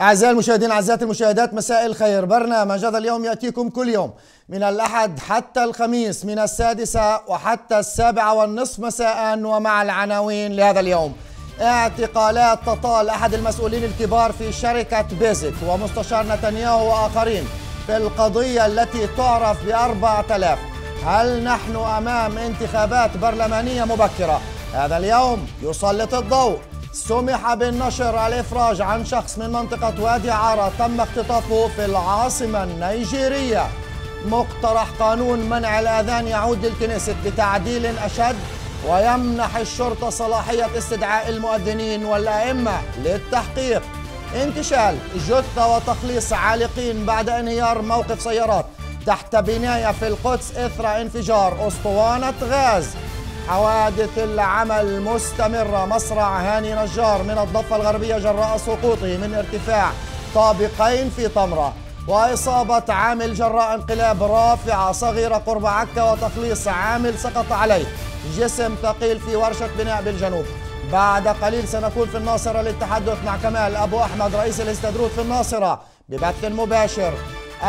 أعزائي المشاهدين أعزائي المشاهدات مساء الخير برنامج هذا اليوم يأتيكم كل يوم من الأحد حتى الخميس من السادسة وحتى السابعة والنصف مساء ومع العناوين لهذا اليوم اعتقالات تطال أحد المسؤولين الكبار في شركة بيزك ومستشار نتنياهو وآخرين في القضية التي تعرف بأربعة آلاف هل نحن أمام انتخابات برلمانية مبكرة؟ هذا اليوم يسلط الضوء سمح بالنشر الإفراج عن شخص من منطقة وادي عارة تم اختطافه في العاصمة النيجيرية مقترح قانون منع الأذان يعود للكنيسة بتعديل أشد ويمنح الشرطة صلاحية استدعاء المؤذنين والأئمة للتحقيق انتشال جثة وتخليص عالقين بعد انهيار موقف سيارات تحت بناية في القدس إثر انفجار أسطوانة غاز حوادث العمل مستمرة مصرع هاني نجار من الضفة الغربية جراء سقوطه من ارتفاع طابقين في طمرة وإصابة عامل جراء انقلاب رافعة صغيرة قرب عكا وتخليص عامل سقط عليه جسم ثقيل في ورشة بناء بالجنوب بعد قليل سنكون في الناصرة للتحدث مع كمال أبو أحمد رئيس الاستدروت في الناصرة ببث مباشر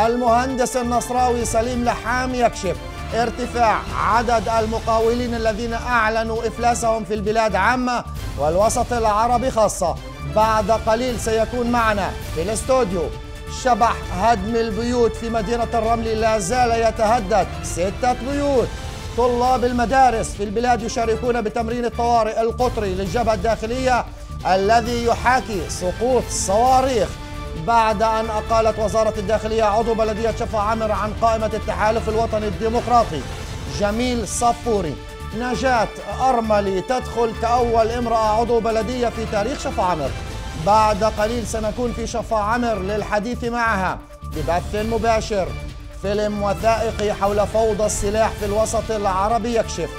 المهندس النصراوي سليم لحام يكشف ارتفاع عدد المقاولين الذين أعلنوا إفلاسهم في البلاد عامة والوسط العربي خاصة بعد قليل سيكون معنا في الاستوديو شبح هدم البيوت في مدينة الرمل لا زال يتهدد ستة بيوت طلاب المدارس في البلاد يشاركون بتمرين الطوارئ القطري للجبهة الداخلية الذي يحاكي سقوط صواريخ بعد أن أقالت وزارة الداخلية عضو بلدية شفا عامر عن قائمة التحالف الوطني الديمقراطي جميل صفوري نجاة أرملي تدخل كأول امرأة عضو بلدية في تاريخ شفا عامر بعد قليل سنكون في شفا عامر للحديث معها ببث مباشر فيلم وثائقي حول فوضى السلاح في الوسط العربي يكشف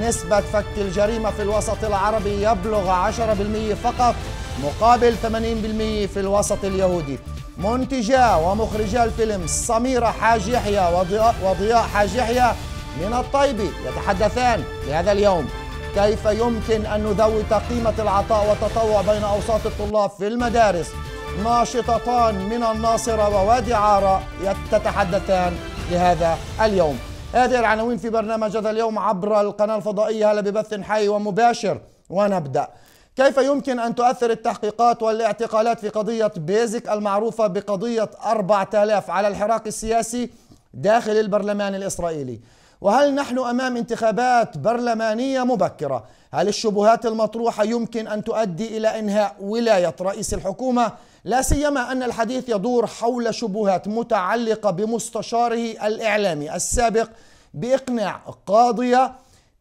نسبة فك الجريمة في الوسط العربي يبلغ 10% فقط مقابل 80% في الوسط اليهودي منتجا ومخرجا الفيلم سميرة حاج يحيى وضياء, حاج يحيى من الطيبي يتحدثان لهذا اليوم كيف يمكن أن نذوت قيمة العطاء والتطوع بين أوساط الطلاب في المدارس ناشطتان من الناصرة ووادي عارة تتحدثان لهذا اليوم هذه العناوين في برنامج هذا اليوم عبر القناة الفضائية هلا ببث حي ومباشر ونبدأ كيف يمكن أن تؤثر التحقيقات والاعتقالات في قضية بيزك المعروفة بقضية 4000 على الحراك السياسي داخل البرلمان الإسرائيلي وهل نحن أمام انتخابات برلمانية مبكرة؟ هل الشبهات المطروحة يمكن أن تؤدي إلى إنهاء ولاية رئيس الحكومة؟ لا سيما أن الحديث يدور حول شبهات متعلقة بمستشاره الإعلامي السابق بإقناع قاضية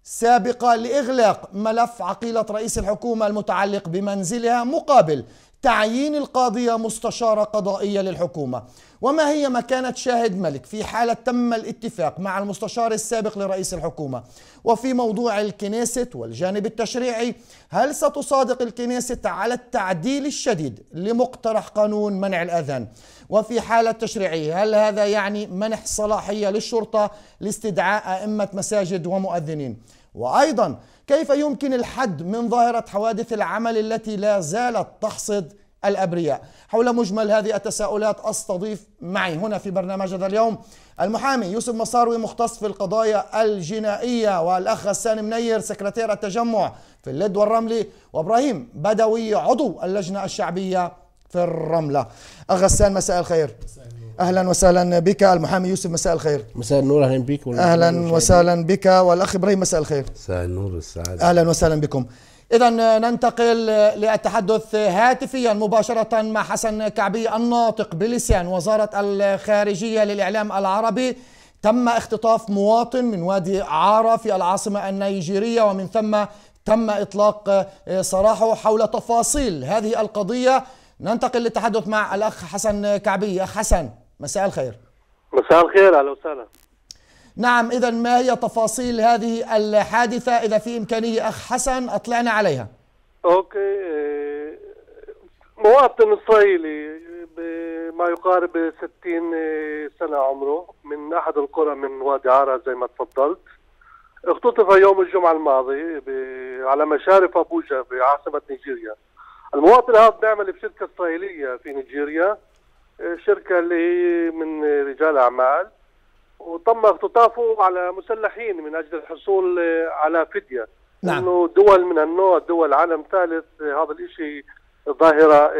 سابقة لإغلاق ملف عقيلة رئيس الحكومة المتعلق بمنزلها مقابل تعيين القاضية مستشارة قضائية للحكومة وما هي مكانة شاهد ملك في حالة تم الاتفاق مع المستشار السابق لرئيس الحكومة وفي موضوع الكنيسة والجانب التشريعي هل ستصادق الكنيسة على التعديل الشديد لمقترح قانون منع الأذان وفي حالة تشريعية هل هذا يعني منح صلاحية للشرطة لاستدعاء أئمة مساجد ومؤذنين وأيضا كيف يمكن الحد من ظاهرة حوادث العمل التي لا زالت تحصد الأبرياء حول مجمل هذه التساؤلات أستضيف معي هنا في برنامج هذا اليوم المحامي يوسف مصاروي مختص في القضايا الجنائية والأخ غسان منير سكرتير التجمع في اللد والرملي وإبراهيم بدوي عضو اللجنة الشعبية في الرملة غسان مساء الخير اهلا وسهلا بك المحامي يوسف مساء الخير مساء النور اهلا بك اهلا وسهلا بك والاخ ابراهيم مساء الخير مساء النور السعادة اهلا وسهلا بكم اذا ننتقل للتحدث هاتفيا مباشره مع حسن كعبي الناطق بلسان وزاره الخارجيه للاعلام العربي تم اختطاف مواطن من وادي عارة في العاصمة النيجيرية ومن ثم تم إطلاق سراحه حول تفاصيل هذه القضية ننتقل للتحدث مع الاخ حسن كعبي اخ حسن مساء الخير مساء الخير اهلا وسهلا نعم اذا ما هي تفاصيل هذه الحادثه اذا في امكانيه اخ حسن اطلعنا عليها اوكي آه، مواطن اسرائيلي بما يقارب 60 آه، سنه عمره من احد القرى من وادي عاره زي ما تفضلت اختطف يوم الجمعه الماضي على مشارف ابوجا بعاصمه نيجيريا المواطن هذا بيعمل بشركه اسرائيليه في نيجيريا آه، شركه اللي هي من رجال اعمال وتم اختطافه على مسلحين من اجل الحصول آه، على فديه نعم. انه دول من النوع دول عالم ثالث آه، هذا الشيء ظاهره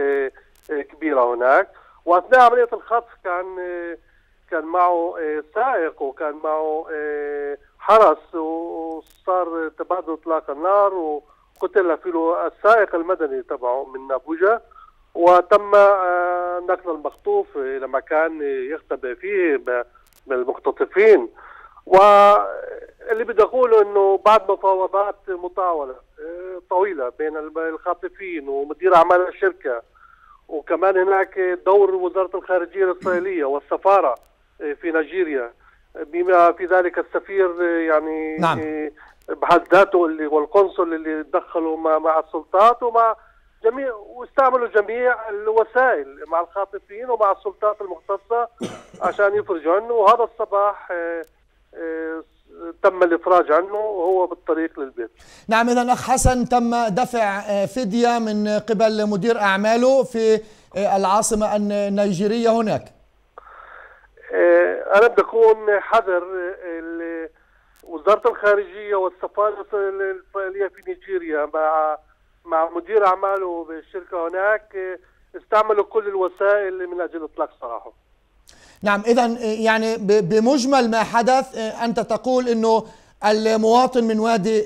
كبيره هناك واثناء عمليه الخطف كان كان معه سائق وكان معه حرس وصار تبادل اطلاق النار قتل فيه السائق المدني تبعه من أبوجا وتم آه، نقل المخطوف إلى مكان يختبئ فيه بالمختطفين واللي بدي أقوله أنه بعد مفاوضات مطاولة آه، طويلة بين الخاطفين ومدير أعمال الشركة وكمان هناك دور وزارة الخارجية الإسرائيلية والسفارة آه، في نيجيريا بما في ذلك السفير يعني نعم. بحد ذاته اللي والقنصل اللي تدخلوا مع, مع السلطات ومع جميع واستعملوا جميع الوسائل مع الخاطفين ومع السلطات المختصه عشان يفرجوا عنه وهذا الصباح آه، آه، تم الافراج عنه وهو بالطريق للبيت. نعم اذا اخ حسن تم دفع آه، فديه من قبل مدير اعماله في العاصمه النيجيريه هناك. انا بدي اكون حذر اللي وزاره الخارجيه والسفاره الفعليه في نيجيريا مع مع مدير اعماله بالشركه هناك آه، استعملوا كل الوسائل من اجل اطلاق سراحه. نعم اذا آه، يعني بمجمل ما حدث آه، انت تقول انه المواطن من وادي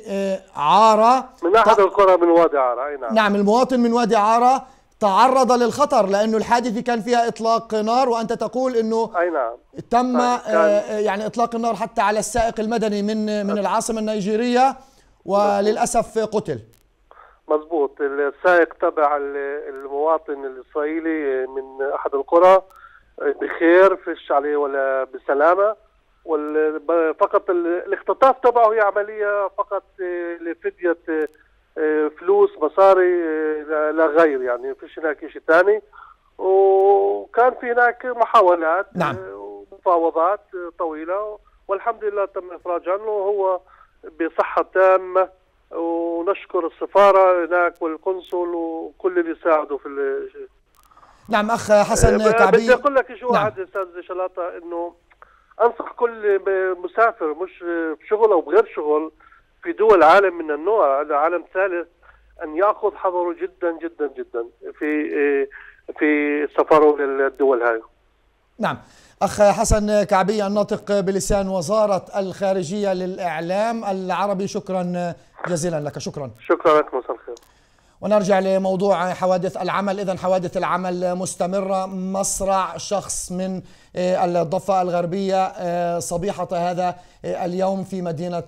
عارة من أحد القرى من وادي عارة أي نعم نعم المواطن من وادي عارة تعرض للخطر لانه الحادثه كان فيها اطلاق نار وانت تقول انه اي نعم تم طيب، آه، يعني اطلاق النار حتى على السائق المدني من من العاصمه النيجيريه وللاسف قتل مضبوط السائق تبع المواطن الاسرائيلي من احد القرى بخير فيش عليه ولا بسلامه فقط الاختطاف تبعه هي عمليه فقط لفديه آه، فلوس مصاري آه، لا غير يعني ما فيش هناك شيء ثاني وكان في هناك محاولات نعم. آه، ومفاوضات طويله والحمد لله تم افراج عنه وهو بصحه تامه ونشكر السفاره هناك والقنصل وكل اللي ساعدوا في نعم اخ حسن تعبير بدي اقول لك شو نعم. عاد استاذ شلاطه انه انصح كل مسافر مش بشغل او بغير شغل في دول عالم من النوع هذا عالم ثالث ان ياخذ حظره جدا جدا جدا في في سفره للدول هاي نعم أخ حسن كعبي الناطق بلسان وزارة الخارجية للإعلام العربي شكرا جزيلا لك شكرا شكرا لك مساء الخير ونرجع لموضوع حوادث العمل إذا حوادث العمل مستمرة مصرع شخص من آه، الضفة الغربية آه، صبيحة هذا آه، اليوم في مدينة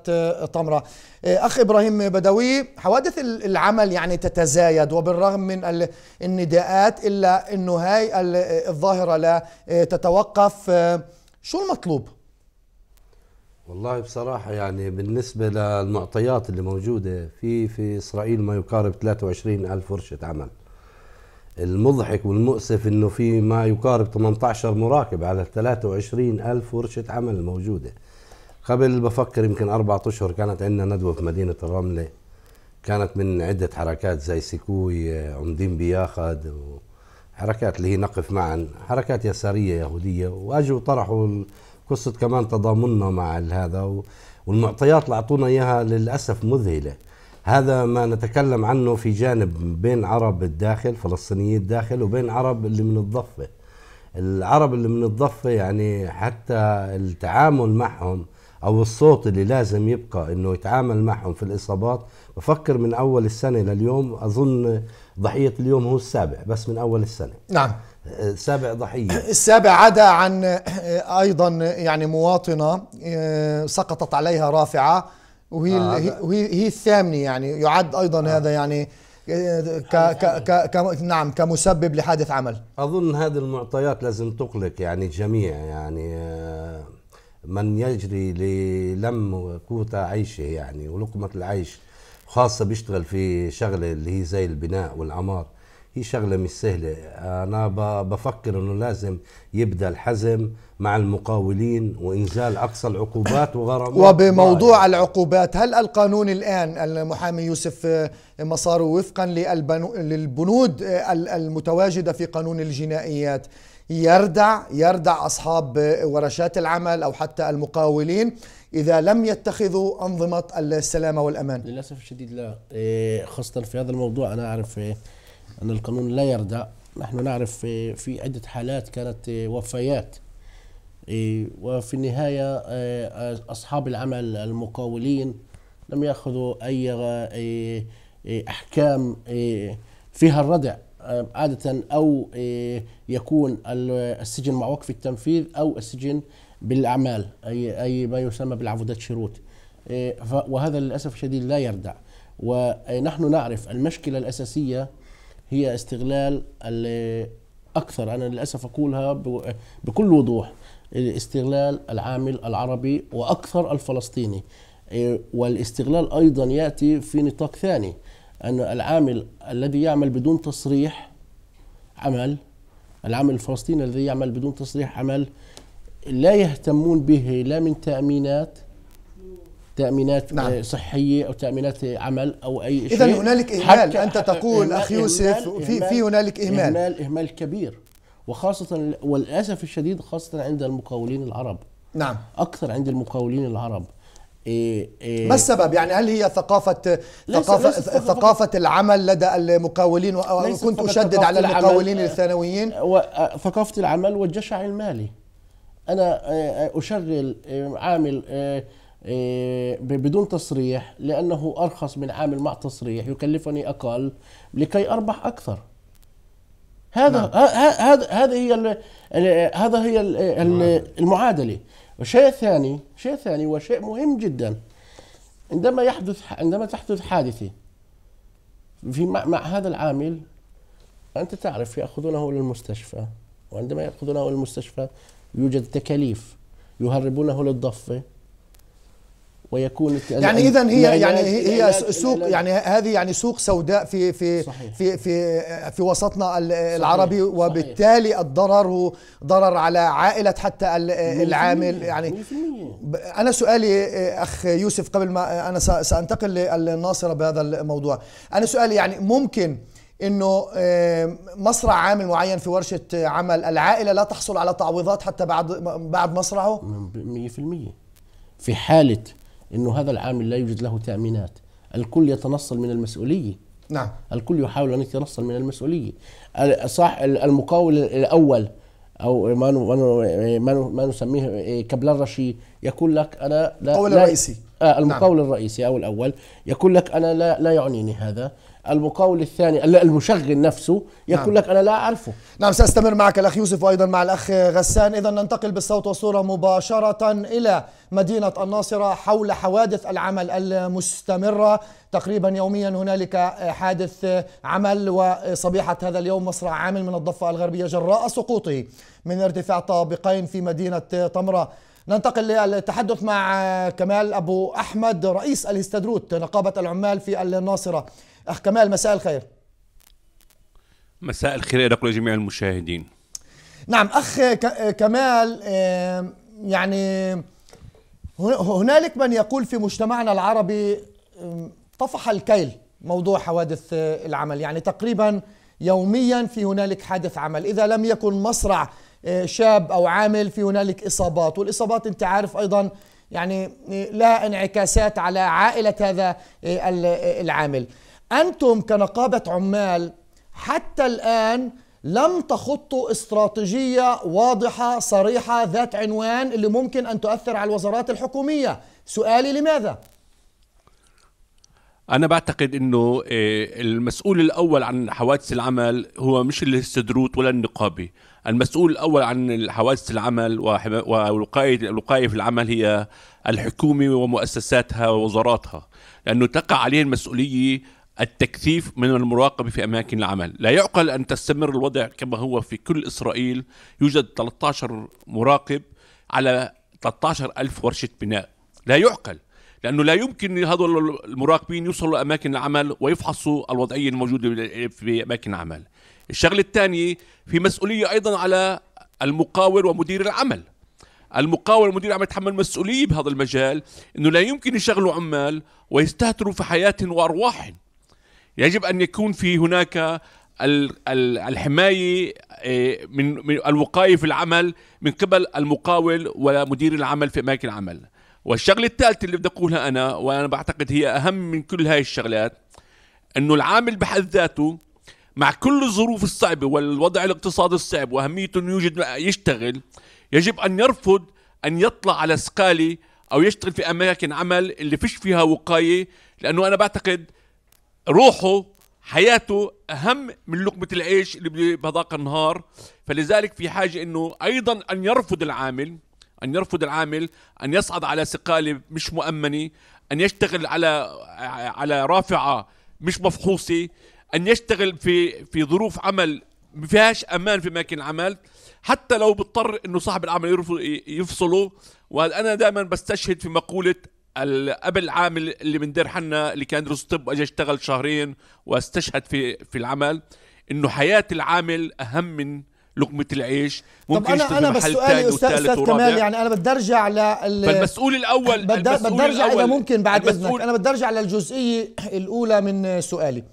طمرة أخ إبراهيم بدوي حوادث العمل يعني تتزايد وبالرغم من النداءات إلا أنه هاي الظاهرة لا تتوقف شو المطلوب؟ والله بصراحة يعني بالنسبة للمعطيات اللي موجودة في في إسرائيل ما يقارب 23 ألف ورشة عمل المضحك والمؤسف انه في ما يقارب 18 مراقب على 23 ألف ورشة عمل الموجودة قبل بفكر يمكن أربعة أشهر كانت عندنا ندوة في مدينة الرملة كانت من عدة حركات زي سكوي عمدين بياخد حركات اللي هي نقف معا حركات يسارية يهودية وأجوا طرحوا قصه كمان تضامننا مع هذا والمعطيات اللي اعطونا اياها للاسف مذهله هذا ما نتكلم عنه في جانب بين عرب الداخل فلسطينيي الداخل وبين عرب اللي من الضفه العرب اللي من الضفه يعني حتى التعامل معهم او الصوت اللي لازم يبقى انه يتعامل معهم في الاصابات بفكر من اول السنه لليوم اظن ضحيه اليوم هو السابع بس من اول السنه نعم سابع ضحية السابع عدا عن آه، أيضا يعني مواطنة آه، سقطت عليها رافعة وهي آه وهي هي الثامنة يعني يعد أيضا آه هذا يعني آه، ك ك ك ك نعم كمسبب لحادث عمل أظن هذه المعطيات لازم تقلق يعني الجميع يعني من يجري للم قوت عيشه يعني ولقمة العيش خاصة بيشتغل في شغلة اللي هي زي البناء والعمار هي شغلة مش سهلة أنا بفكر أنه لازم يبدأ الحزم مع المقاولين وإنزال أقصى العقوبات وغرامات وبموضوع يعني. العقوبات هل القانون الآن المحامي يوسف مصاري وفقا للبنود المتواجدة في قانون الجنائيات يردع يردع أصحاب ورشات العمل أو حتى المقاولين إذا لم يتخذوا أنظمة السلامة والأمان للأسف الشديد لا إيه، خاصة في هذا الموضوع أنا أعرف إيه، أن القانون لا يردع نحن نعرف في عدة حالات كانت آه، وفيات آه، وفي النهاية آه، أصحاب العمل المقاولين لم يأخذوا أي أحكام فيها الردع عادة أو يكون السجن مع وقف التنفيذ أو السجن بالأعمال أي أي ما يسمى بالعبودات شروط وهذا للأسف الشديد لا يردع ونحن نعرف المشكلة الأساسية هي استغلال اكثر انا للاسف اقولها بكل وضوح استغلال العامل العربي واكثر الفلسطيني إيه، والاستغلال ايضا ياتي في نطاق ثاني ان العامل الذي يعمل بدون تصريح عمل العامل الفلسطيني الذي يعمل بدون تصريح عمل لا يهتمون به لا من تامينات تامينات آه، نعم. صحيه او تامينات عمل او اي شيء اذا هنالك اهمال انت تقول اخ يوسف إهمال في في هنالك اهمال اهمال اهمال كبير وخاصه وللاسف الشديد خاصه عند المقاولين العرب نعم اكثر عند المقاولين العرب إيه إيه ما السبب يعني هل هي ثقافة ليس ثقافة ثقافة, ثقافة العمل لدى المقاولين وكنت أشدد على المقاولين الثانويين ثقافة العمل والجشع المالي أنا آه، آه، أشغل عامل إيه، بدون تصريح لأنه أرخص من عامل مع تصريح يكلفني أقل لكي أربح أكثر هذا نعم. هذا هذا هي هذا هي نعم. المعادله والشيء الثاني شيء ثاني وشيء مهم جدا عندما يحدث عندما تحدث حادثه في مع, مع هذا العامل انت تعرف ياخذونه الى المستشفى وعندما ياخذونه الى المستشفى يوجد تكاليف يهربونه للضفه ويكون يعني اذا هي يعني هي سوق يعني هذه يعني سوق سوداء في في صحيح. في في في وسطنا العربي صحيح. وبالتالي صحيح. الضرر هو ضرر على عائله حتى العامل يعني انا سؤالي اخ يوسف قبل ما انا سانتقل للناصره بهذا الموضوع انا سؤالي يعني ممكن انه آه، مصرع عامل معين في ورشه عمل العائله لا تحصل على تعويضات حتى بعد بعد مصرعه 100% في حاله انه هذا العامل لا يوجد له تامينات الكل يتنصل من المسؤوليه نعم الكل يحاول ان يتنصل من المسؤوليه صح المقاول الاول او ما ما ما نسميه الرشي إيه، يقول لك انا لا المقاول الرئيسي آه نعم. المقاول نعم. الرئيسي او الاول يقول لك انا لا لا يعنيني هذا المقاول الثاني المشغل نفسه يقول نعم. لك انا لا اعرفه نعم ساستمر معك الاخ يوسف وايضا مع الاخ غسان اذا ننتقل بالصوت والصوره مباشره الى مدينه الناصره حول حوادث العمل المستمره تقريبا يوميا هنالك حادث عمل وصبيحه هذا اليوم مصرع عامل من الضفه الغربيه جراء سقوطه من ارتفاع طابقين في مدينه طمره ننتقل للتحدث مع كمال أبو أحمد رئيس الهستدروت نقابة العمال في الناصرة أخ كمال مساء الخير مساء الخير أدق جميع المشاهدين نعم أخ كمال يعني هنالك من يقول في مجتمعنا العربي طفح الكيل موضوع حوادث العمل يعني تقريبا يوميا في هنالك حادث عمل إذا لم يكن مصرع آه، شاب او عامل في هنالك اصابات والاصابات انت عارف ايضا يعني لها انعكاسات على عائله هذا آه، آه، العامل انتم كنقابه عمال حتى الان لم تخطوا استراتيجيه واضحه صريحه ذات عنوان اللي ممكن ان تؤثر على الوزارات الحكوميه سؤالي لماذا أنا بعتقد إنه المسؤول الأول عن حوادث العمل هو مش الاستدروت ولا النقابة، المسؤول الأول عن حوادث العمل والوقاية الوقاية في العمل هي الحكومة ومؤسساتها ووزاراتها لأنه تقع عليه المسؤولية التكثيف من المراقبة في أماكن العمل لا يعقل أن تستمر الوضع كما هو في كل إسرائيل يوجد 13 مراقب على 13 ألف ورشة بناء لا يعقل لأنه لا يمكن لهذول المراقبين يوصلوا أماكن العمل ويفحصوا الوضعية الموجودة في أماكن العمل الشغله الثانيه في مسؤوليه ايضا على المقاول ومدير العمل المقاول ومدير العمل يتحمل مسؤوليه بهذا المجال انه لا يمكن يشغلوا عمال ويستهتروا في حياه وارواح يجب ان يكون في هناك الحمايه آه، من الوقايه في العمل من قبل المقاول ومدير العمل في اماكن العمل والشغله الثالثه اللي بدي اقولها انا وانا بعتقد هي اهم من كل هاي الشغلات انه العامل بحد ذاته مع كل الظروف الصعبة والوضع الاقتصادي الصعب وأهميته أنه يوجد يشتغل يجب أن يرفض أن يطلع على سكالي أو يشتغل في أماكن عمل اللي فيش فيها وقاية لأنه أنا بعتقد روحه حياته أهم من لقمة العيش اللي بهذاك النهار فلذلك في حاجة أنه أيضا أن يرفض العامل أن يرفض العامل أن يصعد على سقالة مش مؤمنة أن يشتغل على على رافعة مش مفحوصة ان يشتغل في في ظروف عمل ما فيهاش امان في اماكن العمل حتى لو بيضطر انه صاحب العمل يفصله وانا دائما بستشهد في مقوله الاب العامل اللي من دير حنا اللي كان يدرس طب واجى اشتغل شهرين واستشهد في في العمل انه حياه العامل اهم من لقمه العيش ممكن طب انا انا بس سؤالي استاذ استاذ كمال يعني انا بدي ارجع لل فالمسؤول الاول بدي ارجع اذا ممكن بعد اذنك انا بدي ارجع للجزئيه الاولى من سؤالي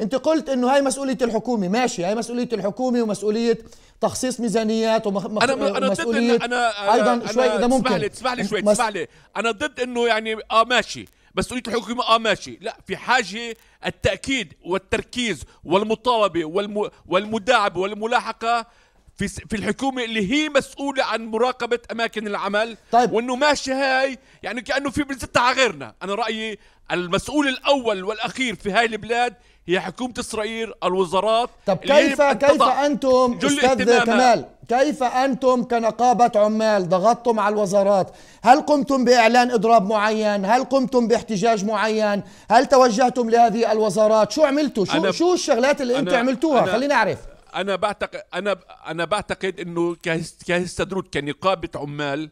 انت قلت انه هاي مسؤوليه الحكومه ماشي هاي مسؤوليه الحكومه ومسؤوليه تخصيص ميزانيات ومخ... انا م... انا ضد انا آه، ايضا أنا شوي اذا ممكن اسمح لي اسمح لي شوي اسمح لي انا ضد انه يعني اه ماشي مسؤوليه الحكومه اه ماشي لا في حاجه التاكيد والتركيز والمطالبه والم... والمداعبه والملاحقه في في الحكومه اللي هي مسؤوله عن مراقبه اماكن العمل طيب. وانه ماشي هاي يعني كانه في بنزتها على غيرنا انا رايي المسؤول الاول والاخير في هاي البلاد هي حكومه اسرائيل الوزارات طب كيف كيف انتم استاذ كمال كيف انتم كنقابه عمال ضغطتم على الوزارات هل قمتم باعلان اضراب معين هل قمتم باحتجاج معين هل توجهتم لهذه الوزارات شو عملتوا شو شو الشغلات اللي انتم عملتوها خلينا نعرف انا بعتقد انا انا بعتقد انه كاستدروت كنقابه عمال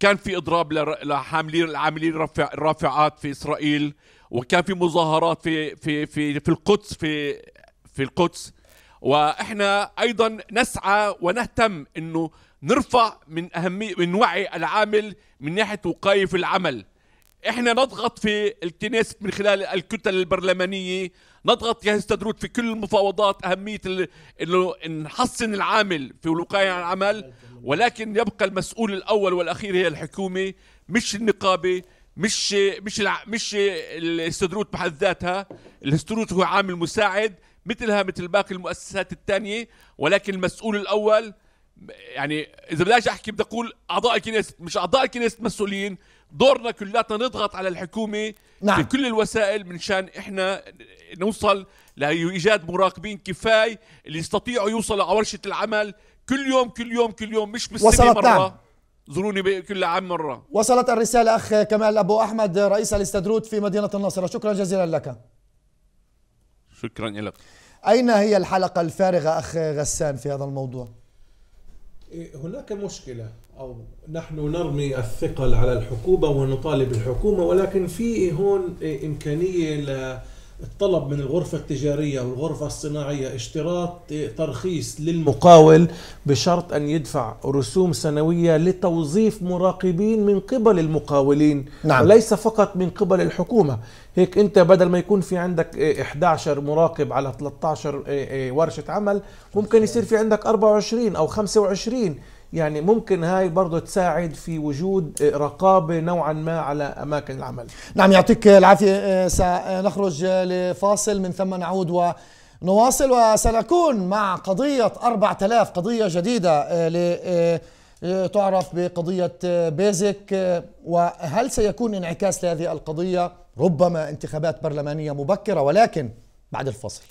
كان في اضراب لحاملين العاملين الرافعات في اسرائيل وكان في مظاهرات في في في في القدس في في القدس واحنا ايضا نسعى ونهتم انه نرفع من اهميه من وعي العامل من ناحيه وقايه في العمل احنا نضغط في الكنيسة من خلال الكتل البرلمانية نضغط يا هستدرود في كل المفاوضات أهمية أنه نحصن العامل في الوقاية عن العمل ولكن يبقى المسؤول الأول والأخير هي الحكومة مش النقابة مش مش الع... مش الهستدروت بحد ذاتها الهستدروت هو عامل مساعد مثلها مثل باقي المؤسسات الثانيه ولكن المسؤول الاول يعني اذا بدي احكي بدي اقول اعضاء الكنيسة مش اعضاء الكنيسة مسؤولين دورنا كلياتنا نضغط على الحكومه نعم. بكل الوسائل من شان احنا نوصل لايجاد مراقبين كفايه اللي يستطيعوا يوصلوا على ورشه العمل كل يوم كل يوم كل يوم مش بالسنه نعم. مره زوروني كل عام مرة وصلت الرسالة أخ كمال أبو أحمد رئيس الاستدروت في مدينة الناصرة شكرا جزيلا لك شكرا لك أين هي الحلقة الفارغة أخ غسان في هذا الموضوع؟ إيه، هناك مشكلة أو نحن نرمي الثقل على الحكومة ونطالب الحكومة ولكن في هون إمكانية ل طلب من الغرفة التجارية والغرفة الصناعية اشتراط ترخيص للمقاول بشرط أن يدفع رسوم سنوية لتوظيف مراقبين من قبل المقاولين نعم. وليس فقط من قبل الحكومة هيك أنت بدل ما يكون في عندك 11 مراقب على 13 ورشة عمل ممكن يصير في عندك 24 أو 25 يعني ممكن هاي برضه تساعد في وجود رقابه نوعا ما على اماكن العمل نعم يعطيك العافيه آه، سنخرج لفاصل من ثم نعود و نواصل وسنكون مع قضية 4000 قضية جديدة آه، آه، تعرف بقضية بيزك وهل سيكون انعكاس لهذه القضية ربما انتخابات برلمانية مبكرة ولكن بعد الفصل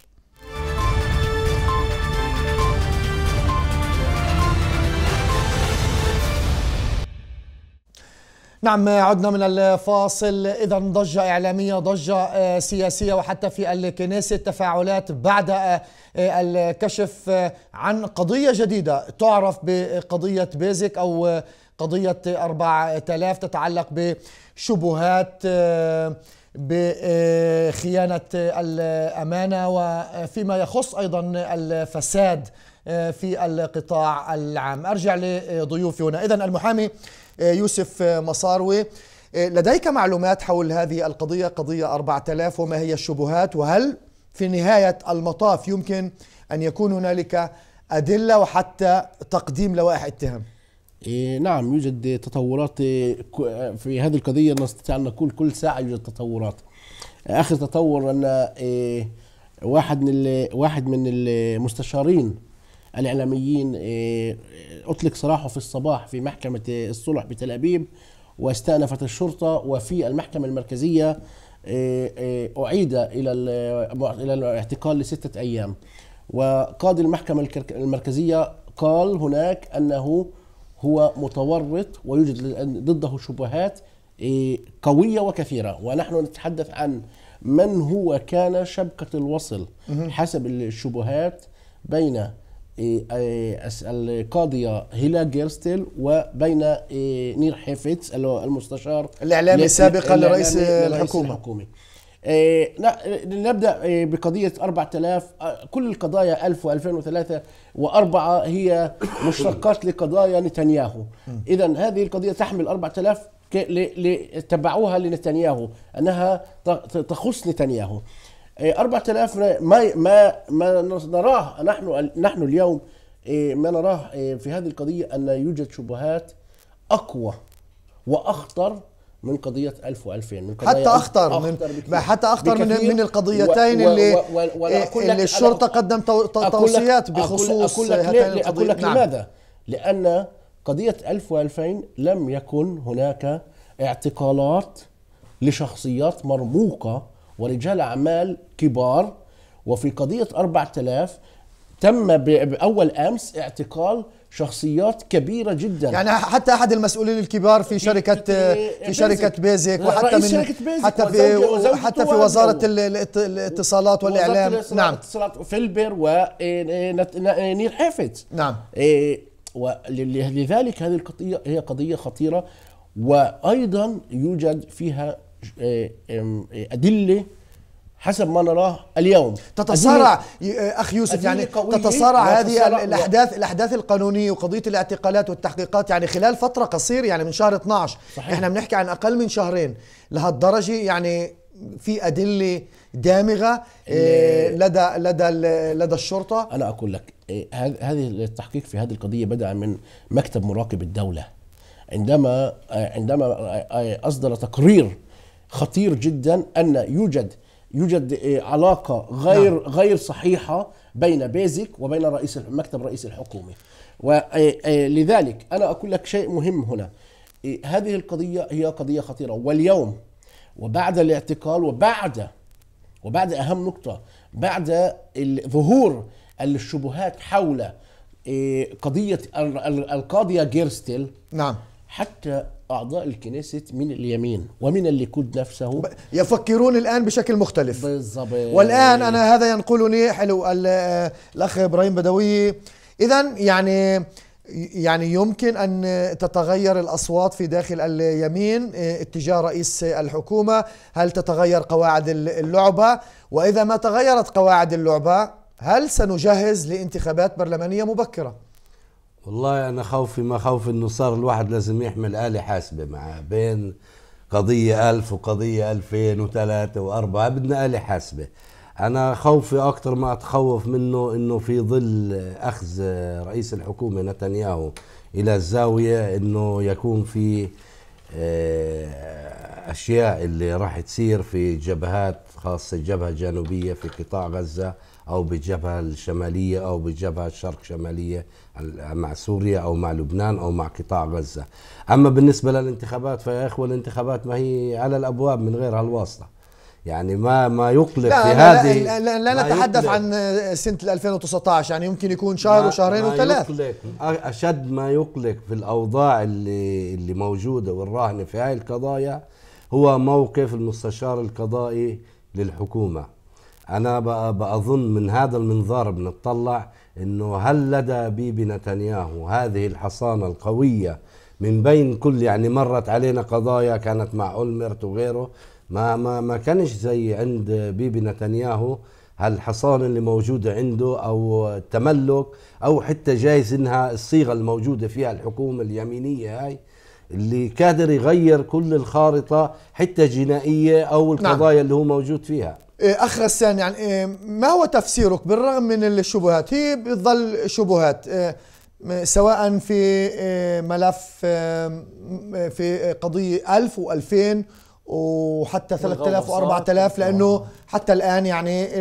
نعم عدنا من الفاصل اذا ضجه اعلاميه ضجه آه، سياسيه وحتى في الكنيسه تفاعلات بعد آه، آه، الكشف عن قضيه جديده تعرف بقضيه بيزك او قضيه 4000 تتعلق بشبهات بخيانه الامانه وفيما يخص ايضا الفساد في القطاع العام ارجع لضيوفي هنا اذا المحامي آه، يوسف آه، مصاروي آه، لديك معلومات حول هذه القضية قضية 4000 وما هي الشبهات وهل في نهاية المطاف يمكن أن يكون هنالك أدلة وحتى تقديم لوائح اتهام إيه، نعم يوجد تطورات في هذه القضية نستطيع أن نقول كل ساعة يوجد تطورات آخر تطور أن واحد من واحد من المستشارين الإعلاميين آه، آه، أطلق سراحه في الصباح في محكمة آه، الصلح بتل أبيب واستأنفت الشرطة وفي المحكمة المركزية أعيد إلى إلى الاعتقال لستة أيام وقاضي المحكمة المركزية قال هناك أنه هو متورط ويوجد ضده شبهات قوية وكثيرة ونحن نتحدث عن من هو كان شبكة الوصل حسب الشبهات بين إيه، إيه، القاضية هيلا جيرستل وبين إيه، نير حيفتس المستشار الإعلامي السابق لرئيس الحكومة الحكومي. نبدأ بقضية 4000 آه، كل القضايا 1000 و2003 وأربعة هي مشتقات لقضايا نتنياهو إذا هذه القضية تحمل 4000 تبعوها لنتنياهو أنها تخص نتنياهو 4000 إيه، ما ما إيه، ما نراه نحن نحن اليوم ما نراه في هذه القضيه ان يوجد شبهات اقوى واخطر من قضيه 1000 و2000 من قضية حتى اخطر, أخطر من ما حتى اخطر من من القضيتين و... اللي و... و... إيه، اللي الشرطه قدم توصيات بخصوص أقول لك هاتين القضيتين اقول لك نعم. لماذا؟ لان قضيه 1000 و2000 لم يكن هناك اعتقالات لشخصيات مرموقه ورجال أعمال كبار وفي قضية 4000 تم بأول أمس اعتقال شخصيات كبيره جدا يعني حتى احد المسؤولين الكبار في شركه في شركه بيزك وحتى من حتى في حتى في وزاره الاتصالات والاعلام وزارة نعم اتصالات فيلبر ونيل إيه- إيه- إيه- حافظ نعم ولذلك هذه القضيه هي قضيه خطيره وايضا يوجد فيها ادله حسب ما نراه اليوم تتصارع اخ يوسف يعني تتصارع هذه الاحداث الاحداث القانونيه وقضيه الاعتقالات والتحقيقات يعني خلال فتره قصيره يعني من شهر 12 صحيح. احنا بنحكي عن اقل من شهرين لهالدرجه يعني في ادله دامغه آه، لدى لدى لدى الشرطه انا اقول لك آه، هذه التحقيق في هذه القضيه بدا من مكتب مراقب الدوله عندما آه، عندما اصدر تقرير خطير جدا ان يوجد يوجد إيه، علاقه غير نعم. غير صحيحه بين بيزك وبين رئيس مكتب رئيس الحكومه ولذلك إيه، إيه، انا اقول لك شيء مهم هنا هذه القضيه هي قضيه خطيره واليوم وبعد الاعتقال وبعد وبعد اهم نقطه بعد ظهور الشبهات حول قضيه القاضيه جيرستيل نعم حتى أعضاء الكنيسة من اليمين ومن الليكود نفسه يفكرون الآن بشكل مختلف بالضبط والآن أنا هذا ينقلني حلو الأخ إبراهيم بدوي إذا يعني يعني يمكن أن تتغير الأصوات في داخل اليمين اه، اتجاه رئيس الحكومة هل تتغير قواعد اللعبة وإذا ما تغيرت قواعد اللعبة هل سنجهز لانتخابات برلمانية مبكرة؟ والله انا خوفي ما خوفي انه صار الواحد لازم يحمل آلة حاسبة معاه بين قضية ألف وقضية ألفين وثلاثة وأربعة بدنا آلة حاسبة أنا خوفي أكثر ما أتخوف منه إنه في ظل أخذ رئيس الحكومة نتنياهو إلى الزاوية إنه يكون في آه، أشياء اللي راح تصير في جبهات خاصة الجبهة الجنوبية في قطاع غزة أو بالجبهة الشمالية أو بالجبهة الشرق شمالية مع سوريا أو مع لبنان أو مع قطاع غزة أما بالنسبة للانتخابات فيا إخوة الانتخابات ما هي على الأبواب من غير هالواسطة يعني ما ما يقلق في هذه لا, لا, لا نتحدث عن سنه 2019 يعني يمكن يكون شهر وشهرين وثلاث يقلق اشد ما يقلق في الاوضاع اللي اللي موجوده والراهنه في هاي القضايا هو موقف المستشار القضائي للحكومه انا بأظن من هذا المنظار بنطلع انه هل لدى بيبي نتنياهو هذه الحصانه القويه من بين كل يعني مرت علينا قضايا كانت مع اولمرت وغيره ما ما ما كانش زي عند بيبي نتنياهو هالحصانه اللي موجوده عنده او التملك او حتى جايز انها الصيغه الموجوده فيها الحكومه اليمينيه هاي اللي قادر يغير كل الخارطه حتى جنائيه او نعم. القضايا نعم. اللي هو موجود فيها اخ غسان يعني آه، ما هو تفسيرك بالرغم من الشبهات هي بتظل شبهات آه، سواء في آه، ملف في قضية 1000 و2000 وحتى 3000 و4000 لانه حتى الان يعني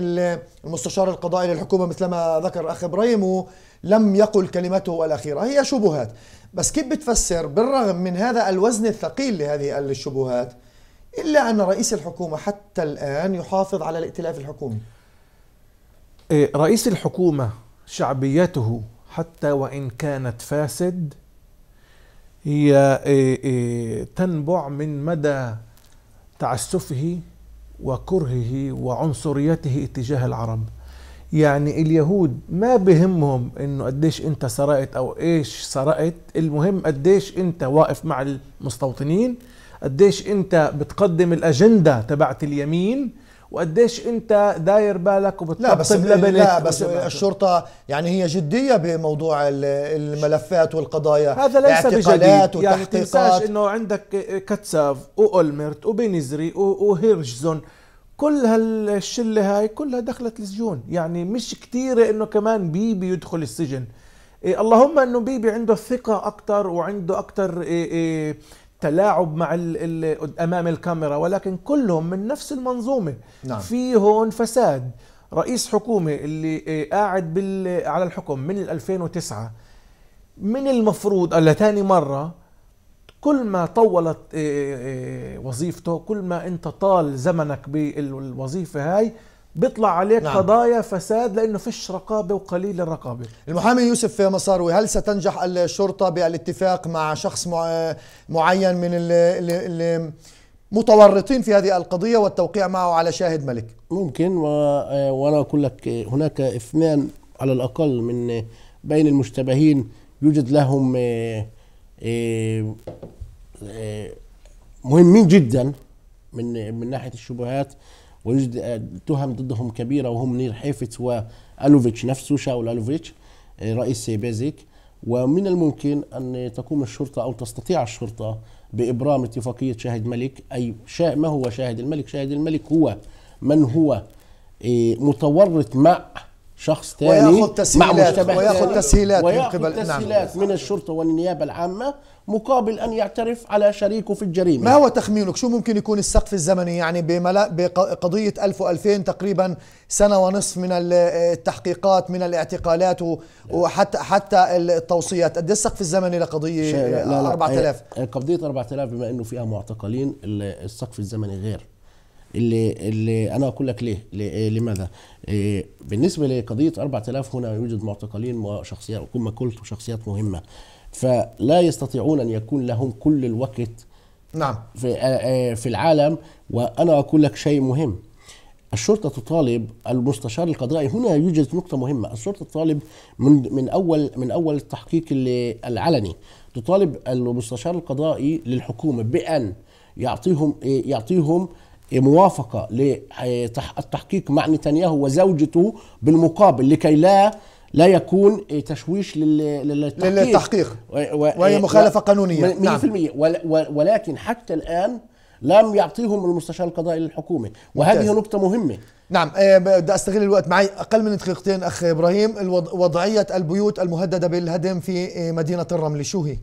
المستشار القضائي للحكومه مثل ما ذكر اخ ابراهيم لم يقل كلمته الاخيره هي شبهات بس كيف بتفسر بالرغم من هذا الوزن الثقيل لهذه الشبهات إلا أن رئيس الحكومة حتى الآن يحافظ على الائتلاف الحكومي إيه، رئيس الحكومة شعبيته حتى وإن كانت فاسد هي إيه، إيه، تنبع من مدى تعسفه وكرهه وعنصريته اتجاه العرب يعني اليهود ما بهمهم انه قديش انت سرقت او ايش سرقت المهم قديش انت واقف مع المستوطنين قديش انت بتقدم الاجنده تبعت اليمين وقديش انت داير بالك وبتطبطب لا بس لا بس الشرطه يعني هي جديه بموضوع الملفات والقضايا هذا ليس بجديد يعني تنساش انه عندك كتساف واولمرت وبنزري وهيرجزون كل هالشله هاي كلها دخلت السجون يعني مش كثيره انه كمان بيبي يدخل السجن إيه اللهم انه بيبي عنده ثقه اكثر وعنده اكثر إيه إيه تلاعب مع ال ال امام الكاميرا ولكن كلهم من نفس المنظومه نعم. في هون فساد رئيس حكومه اللي آه، قاعد بال على الحكم من 2009 من المفروض آه، لثاني مره كل ما طولت آه، وظيفته كل ما انت طال زمنك بالوظيفه هاي بيطلع عليك نعم. قضايا فساد لانه فيش رقابه وقليل الرقابه المحامي يوسف مصاروي هل ستنجح الشرطه بالاتفاق مع شخص معين من المتورطين في هذه القضيه والتوقيع معه على شاهد ملك ممكن و... وانا اقول لك هناك اثنان على الاقل من بين المشتبهين يوجد لهم آه، آه، آه، مهمين جدا من من ناحيه الشبهات ويوجد تهم ضدهم كبيرة وهم نير حيفت وألوفيتش نفسه شاول ألوفيتش آه، رئيس بيزك ومن الممكن أن تقوم الشرطة أو تستطيع الشرطة بإبرام اتفاقية شاهد ملك أي شا ما هو شاهد الملك شاهد الملك هو من هو آه، متورط مع شخص ثاني وياخذ تسهيلات مع وياخذ تسهيلات من قبل نعم. تسهيلات من الشرطه والنيابه العامه مقابل أن يعترف على شريكه في الجريمة ما هو تخمينك شو ممكن يكون السقف الزمني يعني بملا بقضية 1000 و2000 تقريبا سنة ونصف من التحقيقات من الاعتقالات وحتى حتى التوصيات قد إيه السقف الزمني لقضية 4000 إيه، قضية 4000 بما أنه فيها معتقلين السقف الزمني غير اللي اللي انا اقول لك ليه, ليه إيه، لماذا بالنسبه لقضيه 4000 هنا يوجد معتقلين وشخصيات وكما قلت شخصيات مهمه فلا يستطيعون ان يكون لهم كل الوقت نعم في آه، آه، في العالم وانا اقول لك شيء مهم الشرطه تطالب المستشار القضائي هنا يوجد نقطه مهمه الشرطه تطالب من من اول من اول التحقيق العلني تطالب المستشار القضائي للحكومه بان يعطيهم يعطيهم موافقه للتحقيق مع نتنياهو وزوجته بالمقابل لكي لا لا يكون تشويش للتحقيق للتحقيق وهي مخالفة قانونية 100% نعم. ولكن حتى الآن لم يعطيهم المستشار القضائي للحكومة وهذه ممتاز. نقطة مهمة نعم آه، بدي استغل الوقت معي اقل من دقيقتين اخ ابراهيم الوض... وضعيه البيوت المهدده بالهدم في آه، مدينه الرمل شو هي؟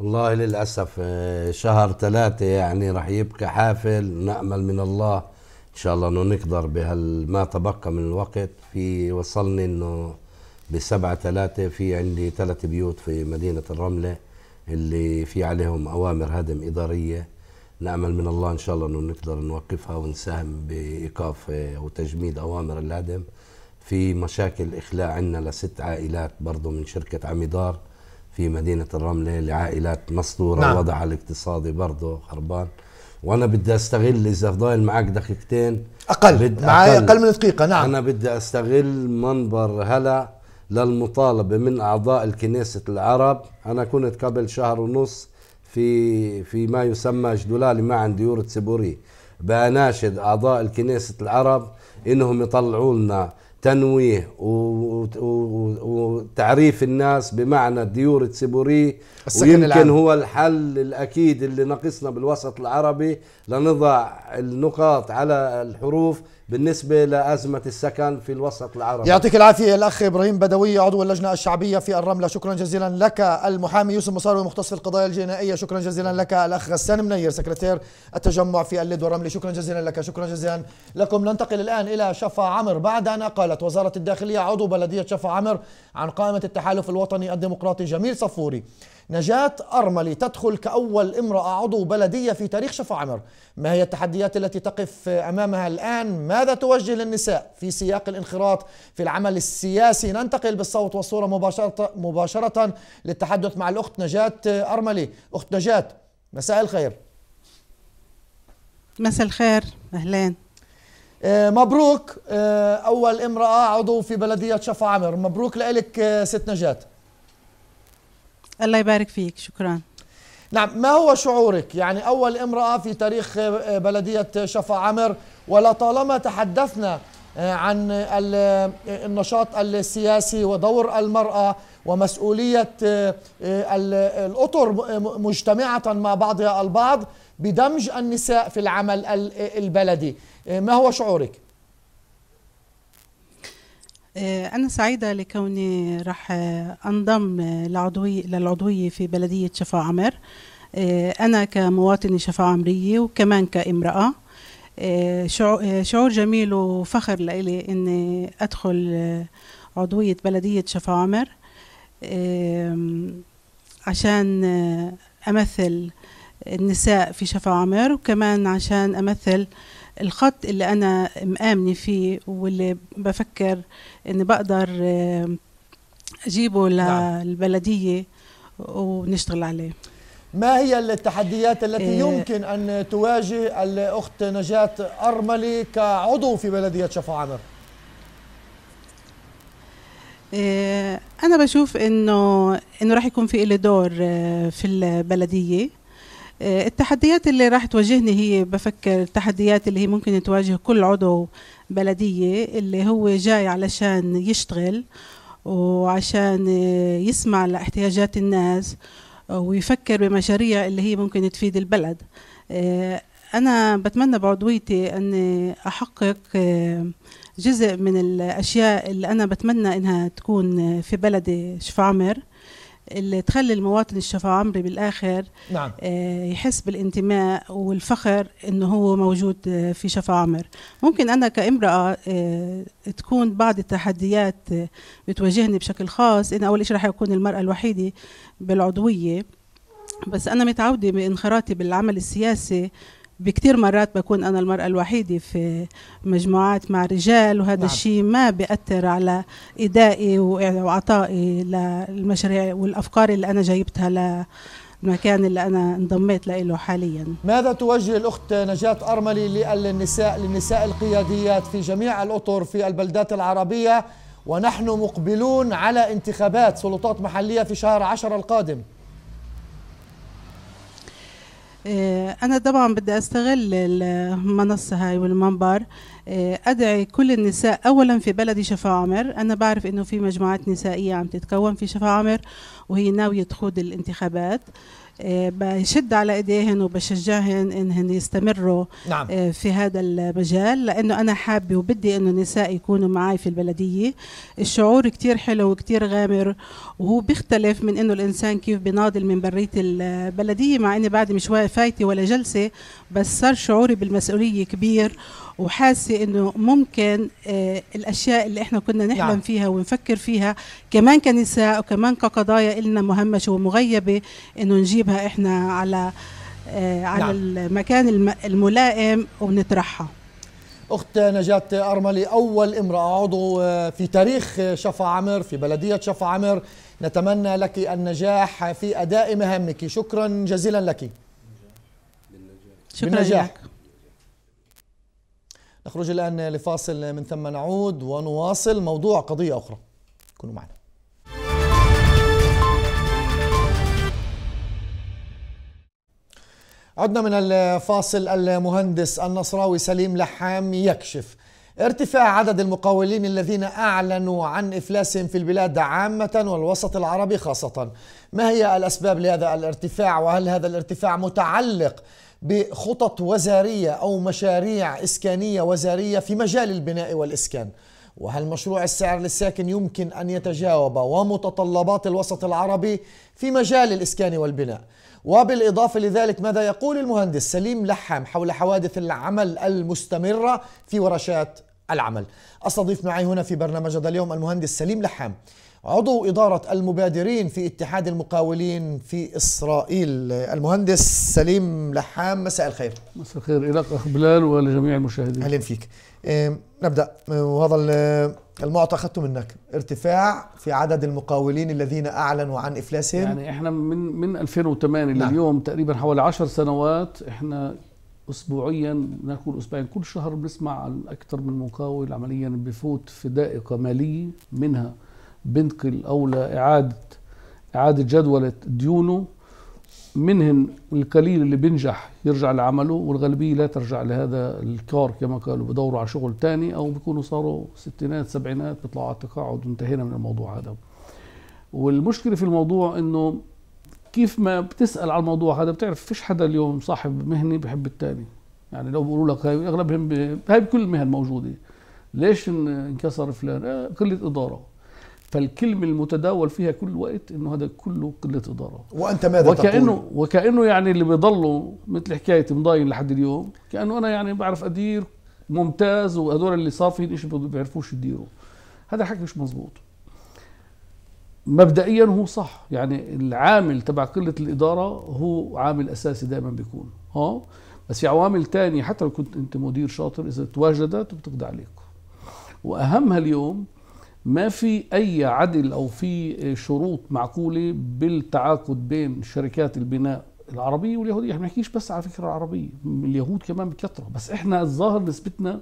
والله للاسف آه، شهر ثلاثة يعني رح يبقى حافل نامل من الله ان شاء الله انه نقدر بهال ما تبقى من الوقت في وصلني انه بسبعة ثلاثة في عندي ثلاث بيوت في مدينة الرملة اللي في عليهم أوامر هدم إدارية نأمل من الله إن شاء الله أنه نقدر نوقفها ونساهم بإيقاف وتجميد أوامر الهدم في مشاكل إخلاء عندنا لست عائلات برضه من شركة عميدار في مدينة الرملة لعائلات مصدورة نعم. وضعها الاقتصادي برضه خربان وانا بدي استغل اذا ضايل معك دقيقتين اقل معي أقل. اقل من دقيقه نعم انا بدي استغل منبر هلا للمطالبة من أعضاء الكنيسة العرب أنا كنت قبل شهر ونص في في ما يسمى جدولالي مع ديور سيبوري بناشد أعضاء الكنيسة العرب إنهم يطلعوا لنا تنويه وتعريف الناس بمعنى ديورة سيبوري ويمكن العام. هو الحل الاكيد اللي ناقصنا بالوسط العربي لنضع النقاط على الحروف بالنسبة لأزمة السكن في الوسط العربي يعطيك العافية الأخ إبراهيم بدوي عضو اللجنة الشعبية في الرملة شكرا جزيلا لك المحامي يوسف مصاري مختص في القضايا الجنائية شكرا جزيلا لك الأخ غسان منير سكرتير التجمع في اللد والرملة شكرا جزيلا لك شكرا جزيلا لكم ننتقل الآن إلى شفا عمر بعد أن أقالت وزارة الداخلية عضو بلدية شفا عمر عن قائمة التحالف الوطني الديمقراطي جميل صفوري نجاة أرملي تدخل كأول امرأة عضو بلدية في تاريخ شفا عمر ما هي التحديات التي تقف أمامها الآن ماذا توجه للنساء في سياق الانخراط في العمل السياسي ننتقل بالصوت والصورة مباشرة, مباشرة للتحدث مع الأخت نجاة أرملي أخت نجاة مساء الخير مساء الخير أهلين آه، مبروك آه، أول امرأة عضو في بلدية شفا عمر مبروك لك آه، ست نجاة الله يبارك فيك شكرا نعم ما هو شعورك يعني أول امرأة في تاريخ بلدية شفا عمر ولطالما تحدثنا آه، عن آه، النشاط السياسي ودور المرأة ومسؤولية آه، الأطر مجتمعة مع بعضها البعض بدمج النساء في العمل البلدي ما هو شعورك؟ آه، أنا سعيدة لكوني راح أنضم لعضوي للعضوية في بلدية شفا عمر آه، أنا كمواطنة شفا عمرية وكمان كامرأة آه، شعور جميل وفخر لإلي إني أدخل عضوية بلدية شفا عمر عشان أمثل النساء في شفا عمر وكمان عشان أمثل الخط اللي انا مآمنه فيه واللي بفكر اني بقدر اجيبه نعم. للبلديه ونشتغل عليه ما هي التحديات التي إيه يمكن ان تواجه الاخت نجاه ارملي كعضو في بلديه شفا عمر؟ آه، انا بشوف انه انه راح يكون في إلي دور آه، في البلديه آه، التحديات اللي راح تواجهني هي بفكر التحديات اللي هي ممكن تواجه كل عضو بلدية اللي هو جاي علشان يشتغل وعشان آه، يسمع لاحتياجات الناس ويفكر بمشاريع اللي هي ممكن تفيد البلد آه، أنا بتمنى بعضويتي أن أحقق جزء من الأشياء اللي أنا بتمنى إنها تكون في بلدي عمر اللي تخلي المواطن الشفا عمري بالاخر نعم. آه، يحس بالانتماء والفخر انه هو موجود آه، في شفا عمر ممكن انا كامراه آه، تكون بعض التحديات بتواجهني بشكل خاص انا اول شيء راح اكون المراه الوحيده بالعضويه بس انا متعوده بانخراطي بالعمل السياسي بكثير مرات بكون أنا المرأة الوحيدة في مجموعات مع رجال وهذا نعم. الشيء ما بيأثر على إدائي وعطائي للمشاريع والأفكار اللي أنا جايبتها للمكان اللي أنا انضميت له حاليا ماذا توجه الأخت نجاة أرملي للنساء للنساء القياديات في جميع الأطر في البلدات العربية ونحن مقبلون على انتخابات سلطات محلية في شهر عشر القادم إيه، أنا طبعا بدي أستغل المنصة هاي والمنبر إيه، أدعي كل النساء أولا في بلدي شفا عمر أنا بعرف أنه في مجموعات نسائية عم تتكون في شفا عمر وهي ناوية تخوض الانتخابات آه، بشد على ايديهن وبشجعهن انهن يستمروا نعم. آه، في هذا المجال لانه انا حابه وبدي انه النساء يكونوا معي في البلديه الشعور كتير حلو وكتير غامر وهو بيختلف من انه الانسان كيف بناضل من بريه البلديه مع اني بعد مش فايتي ولا جلسه بس صار شعوري بالمسؤوليه كبير وحاسه انه ممكن آه، الاشياء اللي احنا كنا نحلم نعم. فيها ونفكر فيها كمان كنساء وكمان كقضايا إلنا مهمشه ومغيبه انه نجيبها احنا على آه، على نعم. المكان الملائم ونطرحها أخت نجاة أرملي أول امرأة عضو آه، في تاريخ شفا عمر في بلدية شفا عمر نتمنى لك النجاح في أداء مهامك شكرا جزيلا لك شكرا لك نخرج الآن لفاصل من ثم نعود ونواصل موضوع قضية أخرى كونوا معنا عدنا من الفاصل المهندس النصراوي سليم لحام يكشف ارتفاع عدد المقاولين الذين أعلنوا عن إفلاسهم في البلاد عامة والوسط العربي خاصة ما هي الأسباب لهذا الارتفاع وهل هذا الارتفاع متعلق بخطط وزاريه او مشاريع اسكانيه وزاريه في مجال البناء والاسكان وهل مشروع السعر للساكن يمكن ان يتجاوب ومتطلبات الوسط العربي في مجال الاسكان والبناء وبالاضافه لذلك ماذا يقول المهندس سليم لحام حول حوادث العمل المستمره في ورشات العمل استضيف معي هنا في برنامج هذا اليوم المهندس سليم لحام عضو إدارة المبادرين في اتحاد المقاولين في إسرائيل المهندس سليم لحام مساء الخير مساء الخير إليك أخ بلال ولجميع المشاهدين أهلا فيك إيه، نبدأ وهذا المعطى أخذته منك ارتفاع في عدد المقاولين الذين أعلنوا عن إفلاسهم يعني إحنا من من 2008 نعم. لليوم تقريبا حوالي 10 سنوات إحنا اسبوعيا نقول اسبوعيا كل شهر بنسمع عن اكثر من مقاول عمليا بفوت في دائقه ماليه منها بنقل او لاعاده إعادة جدولة ديونه منهن القليل اللي بينجح يرجع لعمله والغالبية لا ترجع لهذا الكار كما قالوا بدوروا على شغل تاني أو بيكونوا صاروا ستينات سبعينات بيطلعوا على التقاعد وانتهينا من الموضوع هذا والمشكلة في الموضوع إنه كيف ما بتسأل على الموضوع هذا بتعرف فيش حدا اليوم صاحب مهنة بحب التاني يعني لو بيقولوا لك هاي أغلبهم هاي بكل المهن موجودة ليش انكسر فلان؟ آه، قلة إدارة فالكلمة المتداول فيها كل وقت انه هذا كله قلة ادارة وانت ماذا وكأنه تقول؟ وكأنه يعني اللي بيضلوا مثل حكاية مضاين لحد اليوم كأنه انا يعني بعرف ادير ممتاز وهذول اللي صار صافين شيء ما بيعرفوش يديروا هذا الحكي مش مزبوط مبدئيا هو صح يعني العامل تبع قلة الإدارة هو عامل أساسي دائما بيكون ها بس في عوامل تانية حتى لو كنت أنت مدير شاطر إذا تواجدت بتقضي عليك وأهمها اليوم ما في أي عدل أو في آه، شروط معقولة بالتعاقد بين شركات البناء العربية واليهودية احنا بنحكيش بس على فكرة العربية اليهود كمان بكثرة بس احنا الظاهر نسبتنا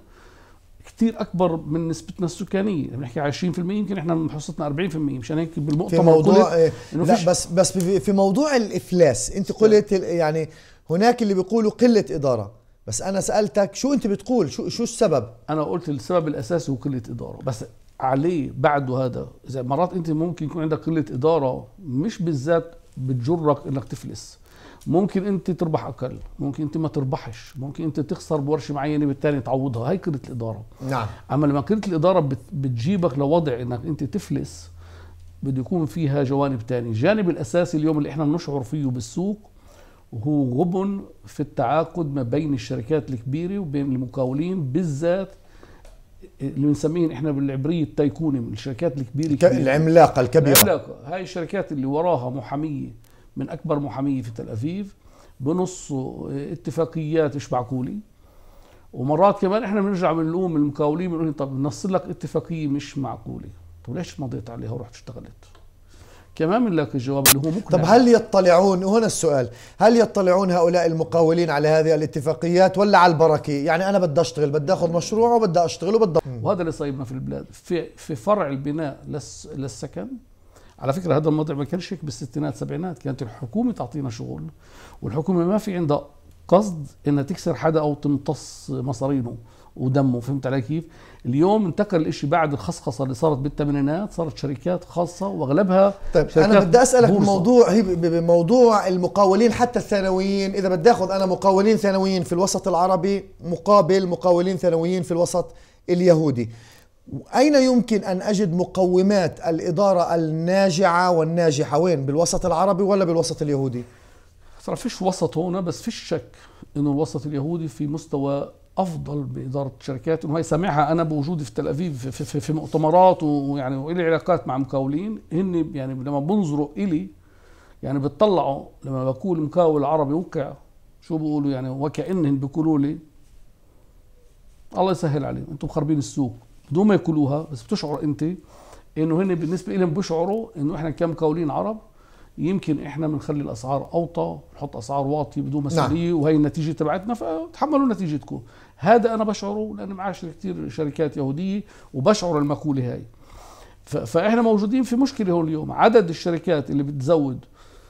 كثير اكبر من نسبتنا السكانيه بنحكي 20% يمكن احنا حصتنا 40% مشان هيك بالمؤتمر في موضوع إيه لا بس بس في موضوع الافلاس انت قلت يعني هناك اللي بيقولوا قله اداره بس انا سالتك شو انت بتقول شو شو السبب انا قلت السبب الاساسي هو قله اداره بس عليه بعده هذا اذا مرات انت ممكن يكون عندك قله اداره مش بالذات بتجرك انك تفلس ممكن انت تربح اقل ممكن انت ما تربحش ممكن انت تخسر بورشه معينه بالتالي تعوضها هي قله الاداره نعم اما لما قله الاداره بتجيبك لوضع انك انت تفلس بده يكون فيها جوانب تانية الجانب الاساسي اليوم اللي احنا بنشعر فيه بالسوق وهو غبن في التعاقد ما بين الشركات الكبيره وبين المقاولين بالذات اللي بنسميه احنا بالعبريه التايكوني من الشركات الكبيره الك... العملاقه الكبيره العملاقه هاي الشركات اللي وراها محاميه من اكبر محاميه في تل ابيب بنصوا اتفاقيات معقوله ومرات كمان احنا بنرجع بنلوم المقاولين بنقول طب نص لك اتفاقيه مش معقوله طب ليش مضيت عليها ورحت اشتغلت كمان بنلاقي الجواب اللي هو مقنع طب هل يطلعون وهنا السؤال هل يطلعون هؤلاء المقاولين على هذه الاتفاقيات ولا على البركه يعني انا بدي اشتغل بدي اخذ مشروع وبدي اشتغل وبدي وهذا اللي صايبنا في البلاد في في فرع البناء للس للسكن على فكره هذا الموضوع ما كانش هيك بالستينات سبعينات كانت الحكومه تعطينا شغل والحكومه ما في عندها قصد انها تكسر حدا او تمتص مصارينه ودمه فهمت علي كيف اليوم انتقل الاشي بعد الخصخصه اللي صارت بالثمانينات صارت شركات خاصه واغلبها طيب شركات انا بدي اسالك بموضوع بموضوع المقاولين حتى الثانويين اذا بدي اخذ انا مقاولين ثانويين في الوسط العربي مقابل مقاولين ثانويين في الوسط اليهودي أين يمكن أن أجد مقومات الإدارة الناجعة والناجحة وين بالوسط العربي ولا بالوسط اليهودي؟ ترى فيش وسط هنا بس فيش شك انه الوسط اليهودي في مستوى افضل باداره شركات وهي سامعها انا بوجودي في تل ابيب في, في, في مؤتمرات ويعني والي علاقات مع مقاولين هن يعني لما بنظروا الي يعني بتطلعوا لما بقول مقاول عربي وقع شو بيقولوا يعني وكانهم بيقولوا لي الله يسهل عليهم انتم مخربين السوق بدون ما يقولوها بس بتشعر انت انه هن بالنسبه لهم بيشعروا انه احنا كمقاولين عرب يمكن احنا بنخلي الاسعار اوطى نحط اسعار واطي بدون نعم. مسؤوليه نعم. وهي النتيجه تبعتنا فتحملوا نتيجتكم هذا انا بشعره لاني معاشر كثير شركات يهوديه وبشعر المقوله هاي فاحنا موجودين في مشكله هون اليوم عدد الشركات اللي بتزود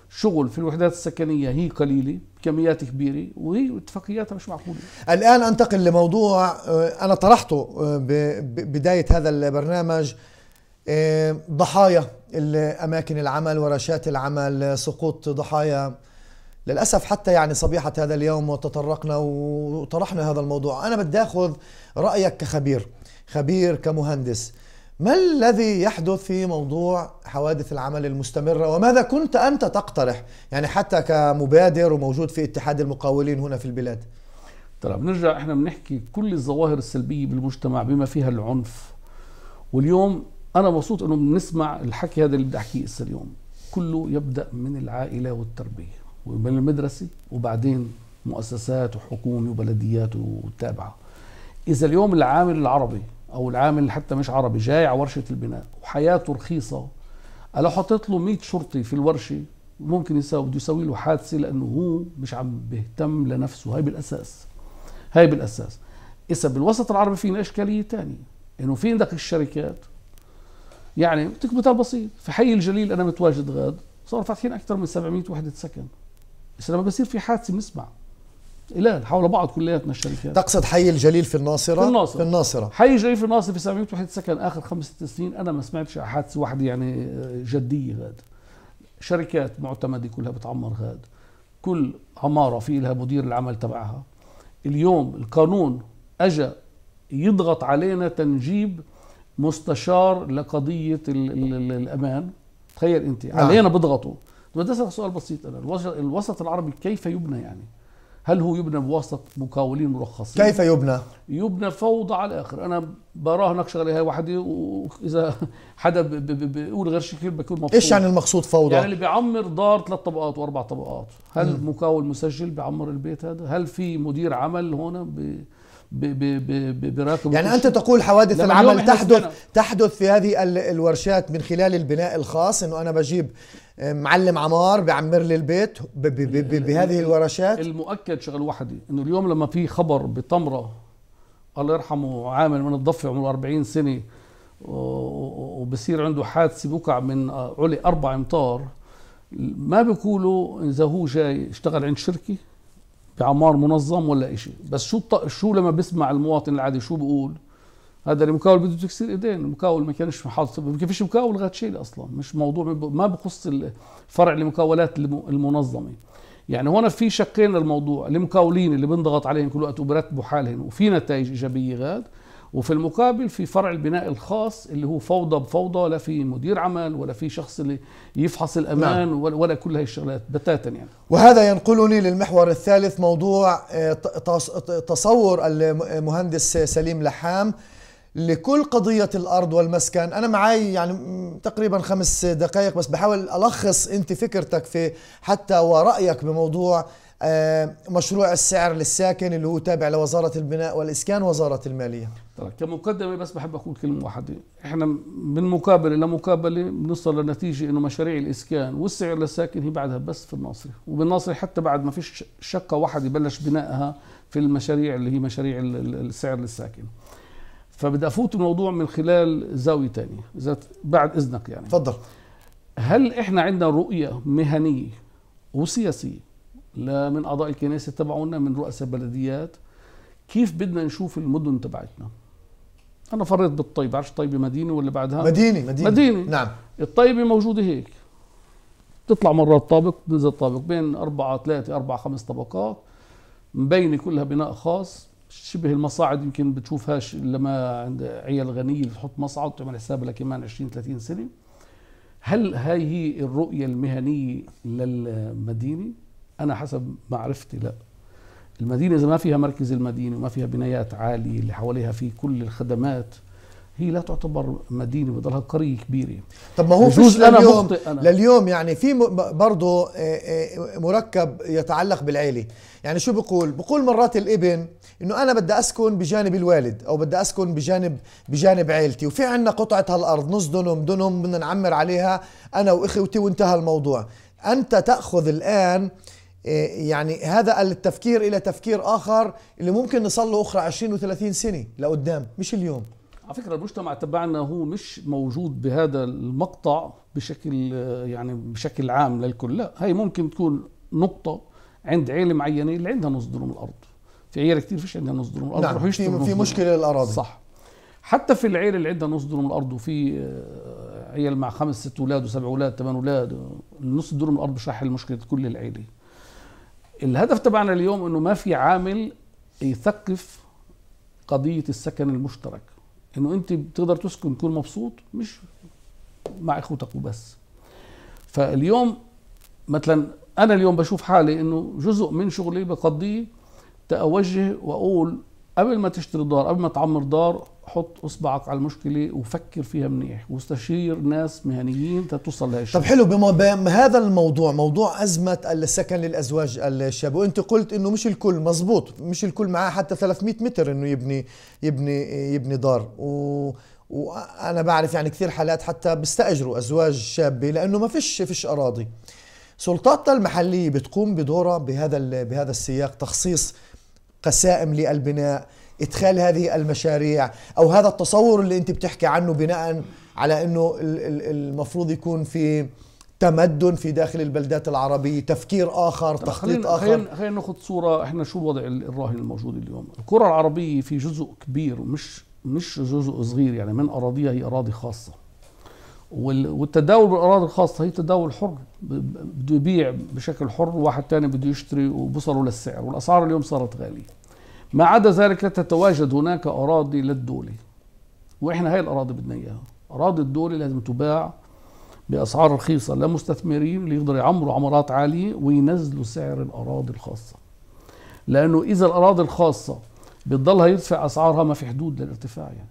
شغل في الوحدات السكنيه هي قليله كميات كبيره وهي اتفاقياتها مش معقوله الان انتقل لموضوع آه، انا طرحته آه، ببدايه هذا البرنامج آه، ضحايا أماكن العمل ورشات العمل سقوط ضحايا للأسف حتى يعني صبيحة هذا اليوم وتطرقنا وطرحنا هذا الموضوع أنا بدي أخذ رأيك كخبير خبير كمهندس ما الذي يحدث في موضوع حوادث العمل المستمرة وماذا كنت أنت تقترح يعني حتى كمبادر وموجود في اتحاد المقاولين هنا في البلاد ترى بنرجع احنا بنحكي كل الظواهر السلبية بالمجتمع بما فيها العنف واليوم انا مبسوط انه بنسمع الحكي هذا اللي بدي احكيه اليوم كله يبدا من العائله والتربيه ومن المدرسه وبعدين مؤسسات وحكومه وبلديات وتابعه اذا اليوم العامل العربي او العامل حتى مش عربي جاي على ورشه البناء وحياته رخيصه لو حطيت له 100 شرطي في الورشه ممكن يساوي بده يسوي له حادثه لانه هو مش عم بيهتم لنفسه هاي بالاساس هاي بالاساس اذا بالوسط العربي فينا اشكاليه ثانيه انه في عندك الشركات يعني بدك مثال بسيط في حي الجليل انا متواجد غاد صار فاتحين اكثر من 700 وحده سكن بس لما بصير في حادثه بنسمع الان حول بعض كلياتنا الشركات تقصد حي الجليل في الناصره في الناصره في الناصره حي الجليل في الناصره في 700 وحده سكن اخر خمس ست سنين انا ما سمعتش حادثه واحده يعني آه، جديه غاد شركات معتمده كلها بتعمر غاد كل عماره في لها مدير العمل تبعها اليوم القانون اجى يضغط علينا تنجيب مستشار لقضيه الامان تخيل انت نعم. علينا بضغطه بدي أسألك سؤال بسيط انا الوسط العربي كيف يبنى يعني هل هو يبنى بواسطه مقاولين مرخصين كيف يبنى يبنى فوضى على الاخر انا براهنك شغله هاي واحدة واذا حدا بيقول غير شكل بكون مبسوط ايش يعني المقصود فوضى يعني اللي بيعمر دار ثلاث طبقات واربع طبقات هل م. مقاول مسجل بيعمر البيت هذا هل في مدير عمل هون بي براقب يعني انت تقول حوادث العمل تحدث تحدث في هذه الورشات من خلال البناء الخاص انه انا بجيب آه، معلم عمار بيعمر لي البيت بهذه الورشات المؤكد شغله وحده انه اليوم لما في خبر بطمره الله يرحمه عامل من الضفه عمره 40 سنه وبصير عنده حادثه بوقع من آه، علي اربع امتار ما بيقولوا اذا هو جاي اشتغل عند شركه اعمار منظم ولا شيء بس شو الط... شو لما بيسمع المواطن العادي شو بيقول هذا المقاول بده تكسير ايدين المقاول ما كانش حاطط ما فيش مقاول غاتشيل اصلا مش موضوع ما بخص فرع المقاولات المنظمه يعني هون في شقين للموضوع المقاولين اللي بنضغط عليهم كل وقت وبرتبوا حالهم وفي نتائج ايجابيه غاد وفي المقابل في فرع البناء الخاص اللي هو فوضى بفوضى لا في مدير عمل ولا في شخص اللي يفحص الامان نعم. ولا كل هاي الشغلات بتاتا يعني وهذا ينقلني للمحور الثالث موضوع آه، تصور المهندس سليم لحام لكل قضية الأرض والمسكن أنا معي يعني تقريبا خمس دقائق بس بحاول ألخص أنت فكرتك في حتى ورأيك بموضوع آه، مشروع السعر للساكن اللي هو تابع لوزارة البناء والإسكان وزارة المالية طيب كمقدمة بس بحب أقول كلمة واحدة إحنا من مقابلة لمقابلة بنصل لنتيجة إنه مشاريع الإسكان والسعر للساكن هي بعدها بس في الناصرة وبالناصرة حتى بعد ما فيش شقة واحد يبلش بنائها في المشاريع اللي هي مشاريع السعر للساكن فبدي أفوت الموضوع من خلال زاوية تانية إذا بعد إذنك يعني تفضل هل إحنا عندنا رؤية مهنية وسياسية لا من اعضاء الكنيسه تبعونا من رؤساء بلديات كيف بدنا نشوف المدن تبعتنا انا فرضت بالطيبه عارف طيب مدينه ولا بعدها مدينه مدينه, مدينة. نعم الطيبه موجوده هيك تطلع مره الطابق بتنزل طابق بين أربعة ثلاثة أربعة خمس طبقات مبينة كلها بناء خاص شبه المصاعد يمكن بتشوفهاش لما عند عيال غنية بتحط مصعد وتعمل حسابها لكمان 20 30 سنة هل هاي هي الرؤية المهنية للمدينة انا حسب معرفتي لا المدينه اذا ما فيها مركز المدينه وما فيها بنايات عاليه اللي حواليها في كل الخدمات هي لا تعتبر مدينه بضلها قريه كبيره طب ما هو فيش أنا لليوم أنا. لليوم يعني في برضه آه، آه، مركب يتعلق بالعيله يعني شو بقول بقول مرات الابن انه انا بدي اسكن بجانب الوالد او بدي اسكن بجانب بجانب عيلتي وفي عندنا قطعه هالارض نص دنم دنم بدنا نعمر عليها انا واخوتي وانتهى الموضوع انت تاخذ الان إيه، يعني هذا التفكير الى تفكير اخر اللي ممكن نصل له اخرى 20 و30 سنه لقدام مش اليوم على فكره المجتمع تبعنا هو مش موجود بهذا المقطع بشكل يعني بشكل عام للكل لا هي ممكن تكون نقطه عند عيله معينه اللي عندها نص دروم الارض في عيله كثير فيش عندها نص دروم الارض نعم في, في مشكله للاراضي صح حتى في العيله اللي عندها نص دروم الارض وفي آه، عيال مع خمس ست اولاد وسبع اولاد ثمان اولاد نص دروم الارض مش رح حل مشكله كل العيله الهدف تبعنا اليوم انه ما في عامل يثقف قضيه السكن المشترك انه انت بتقدر تسكن تكون مبسوط مش مع اخوتك وبس فاليوم مثلا انا اليوم بشوف حالي انه جزء من شغلي بقضيه تأوجه واقول قبل ما تشتري دار قبل ما تعمر دار حط اصبعك على المشكله وفكر فيها منيح واستشير ناس مهنيين تتوصل لهالشيء طب حلو بما بهذا الموضوع موضوع ازمه السكن للازواج الشاب وانت قلت انه مش الكل مزبوط مش الكل معاه حتى 300 متر انه يبني يبني يبني دار و... وانا بعرف يعني كثير حالات حتى بيستاجروا ازواج شابه لانه ما فيش فيش اراضي سلطاتنا المحليه بتقوم بدورها بهذا بهذا السياق تخصيص قسائم للبناء ادخال هذه المشاريع او هذا التصور اللي انت بتحكي عنه بناء على انه المفروض يكون في تمدن في داخل البلدات العربية تفكير آخر تخطيط آخر خلينا خلينا ناخذ صورة احنا شو الوضع الراهن الموجود اليوم الكرة العربية في جزء كبير مش مش جزء صغير يعني من أراضيها هي أراضي خاصة والتداول بالاراضي الخاصه هي تداول حر بده يبيع بشكل حر وواحد ثاني بده يشتري وبوصلوا للسعر والاسعار اليوم صارت غاليه ما عدا ذلك لا تتواجد هناك اراضي للدوله واحنا هاي الاراضي بدنا اياها اراضي الدوله لازم تباع باسعار رخيصه لمستثمرين اللي يقدروا يعمروا عمارات عاليه وينزلوا سعر الاراضي الخاصه لانه اذا الاراضي الخاصه بتضلها يدفع اسعارها ما في حدود للارتفاع يعني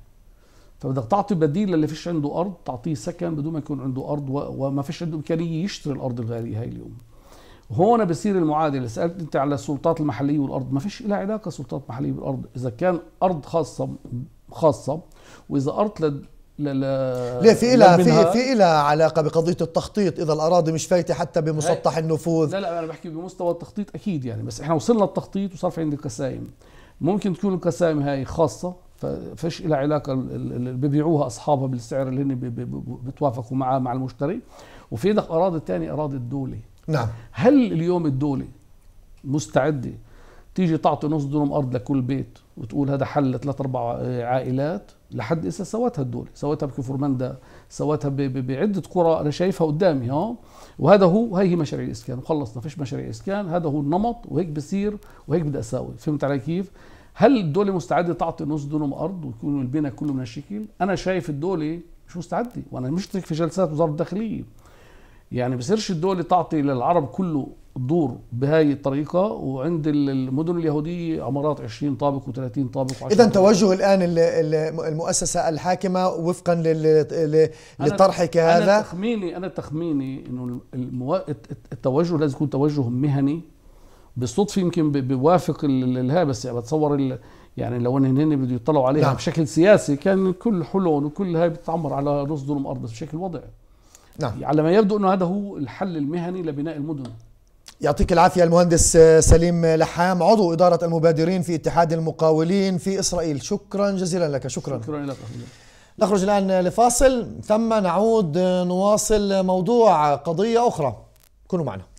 فبدك تعطي بديل للي فيش عنده ارض تعطيه سكن بدون ما يكون عنده ارض وما فيش عنده امكانيه يشتري الارض الغاليه هاي اليوم هون بصير المعادله سالت انت على السلطات المحليه والارض ما فيش لها علاقه سلطات محليه بالارض اذا كان ارض خاصه خاصه واذا ارض لد لا لا ليه في لها في في لها علاقه بقضيه التخطيط اذا الاراضي مش فايته حتى بمسطح النفوذ لا لا انا بحكي بمستوى التخطيط اكيد يعني بس احنا وصلنا التخطيط وصار في عندي قسائم ممكن تكون القسائم هاي خاصه فش إلى علاقه اللي بيبيعوها اصحابها بالسعر اللي هن بيتوافقوا معاه مع المشتري وفي ايدك اراضي تاني اراضي الدوله نعم هل اليوم الدوله مستعده تيجي تعطي نص دونم ارض لكل بيت وتقول هذا حل لثلاث اربع عائلات لحد إسا سوتها الدوله سوتها بكفر مندا سوتها بعده قرى انا شايفها قدامي ها وهذا هو هي هي مشاريع الاسكان وخلصنا فيش مشاريع اسكان هذا هو النمط وهيك بصير وهيك بدي اساوي فهمت علي كيف هل الدولة مستعده تعطي نص دونم ارض ويكون البناء كله من الشكل؟ انا شايف الدولة مش مستعده وانا مشترك في جلسات وزاره الداخليه. يعني بصيرش الدولة تعطي للعرب كله دور بهاي الطريقه وعند المدن اليهوديه عمارات 20 طابق و30 طابق و10 اذا توجه الان المؤسسه الحاكمه وفقا لطرحك هذا انا تخميني انا تخميني انه التوجه لازم يكون توجه مهني بالصدفه يمكن بوافق الها بس يعني بتصور يعني لو ان هن بده يطلعوا عليها نعم. بشكل سياسي كان كل حلون وكل هاي بتعمر على رز ظلم ارض بشكل وضعي نعم على ما يبدو انه هذا هو الحل المهني لبناء المدن يعطيك العافيه المهندس آه، سليم لحام عضو اداره المبادرين في اتحاد المقاولين في اسرائيل شكرا جزيلا لك شكرا شكرا لك نخرج الان لفاصل ثم نعود آه، نواصل موضوع قضيه اخرى كونوا معنا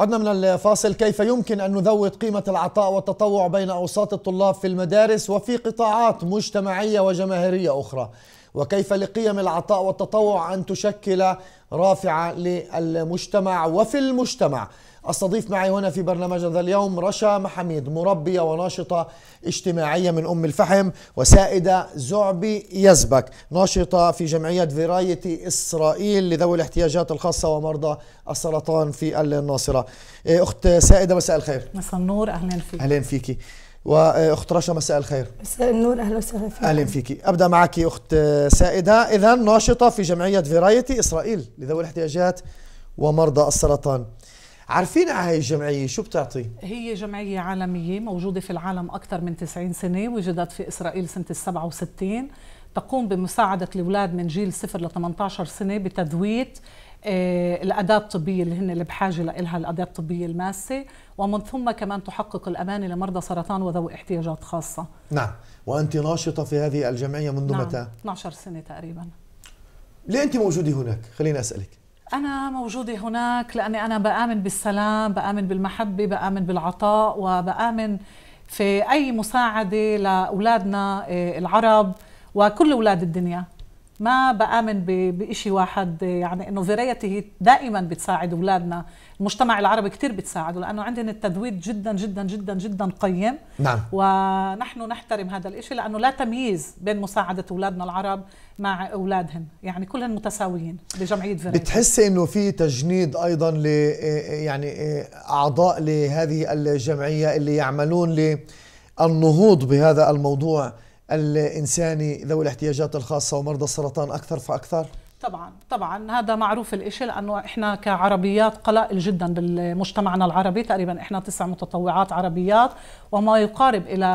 عدنا من الفاصل كيف يمكن أن نذوق قيمة العطاء والتطوع بين أوساط الطلاب في المدارس وفي قطاعات مجتمعية وجماهيرية أخرى وكيف لقيم العطاء والتطوع أن تشكل رافعة للمجتمع وفي المجتمع استضيف معي هنا في برنامج هذا اليوم رشا محميد مربيه وناشطه اجتماعيه من ام الفحم وسائده زعبي يزبك ناشطه في جمعيه فيرايتي اسرائيل لذوي الاحتياجات الخاصه ومرضى السرطان في الناصره إيه، اخت سائده مساء الخير مساء النور اهلا فيك اهلا فيكي واخت إيه، رشا مساء الخير مساء النور اهلا وسهلا فيك اهلا فيكي ابدا معك اخت سائده اذا ناشطه في جمعيه فيرايتي اسرائيل لذوي الاحتياجات ومرضى السرطان عارفين هاي الجمعية شو بتعطي؟ هي جمعية عالمية موجودة في العالم أكثر من 90 سنة وجدت في إسرائيل سنة ال 67 تقوم بمساعدة الأولاد من جيل 0 ل 18 سنة بتذويت آه، الأداة الطبية اللي هن اللي بحاجة لها الأداة الطبية الماسة ومن ثم كمان تحقق الأمانة لمرضى سرطان وذوي احتياجات خاصة نعم وأنت ناشطة في هذه الجمعية منذ نعم. متى؟ 12 سنة تقريبا ليه أنت موجودة هناك؟ خليني أسألك أنا موجودة هناك لأني أنا بآمن بالسلام بآمن بالمحبة بآمن بالعطاء وبآمن في أي مساعدة لأولادنا آه، العرب وكل أولاد الدنيا ما بآمن بشيء واحد يعني انه فيريتي دائما بتساعد اولادنا المجتمع العربي كثير بتساعده لانه عندنا التذويد جدا جدا جدا جدا قيم نعم. ونحن نحترم هذا الشيء لانه لا تمييز بين مساعده اولادنا العرب مع اولادهم يعني كلهم متساويين بجمعيه فيريتي بتحسي انه في تجنيد ايضا ل يعني اعضاء لهذه الجمعيه اللي يعملون للنهوض بهذا الموضوع الإنساني ذوي الاحتياجات الخاصة ومرضى السرطان أكثر فأكثر؟ طبعا طبعا هذا معروف الإشي لأنه إحنا كعربيات قلائل جدا بالمجتمعنا العربي تقريبا إحنا تسع متطوعات عربيات وما يقارب إلى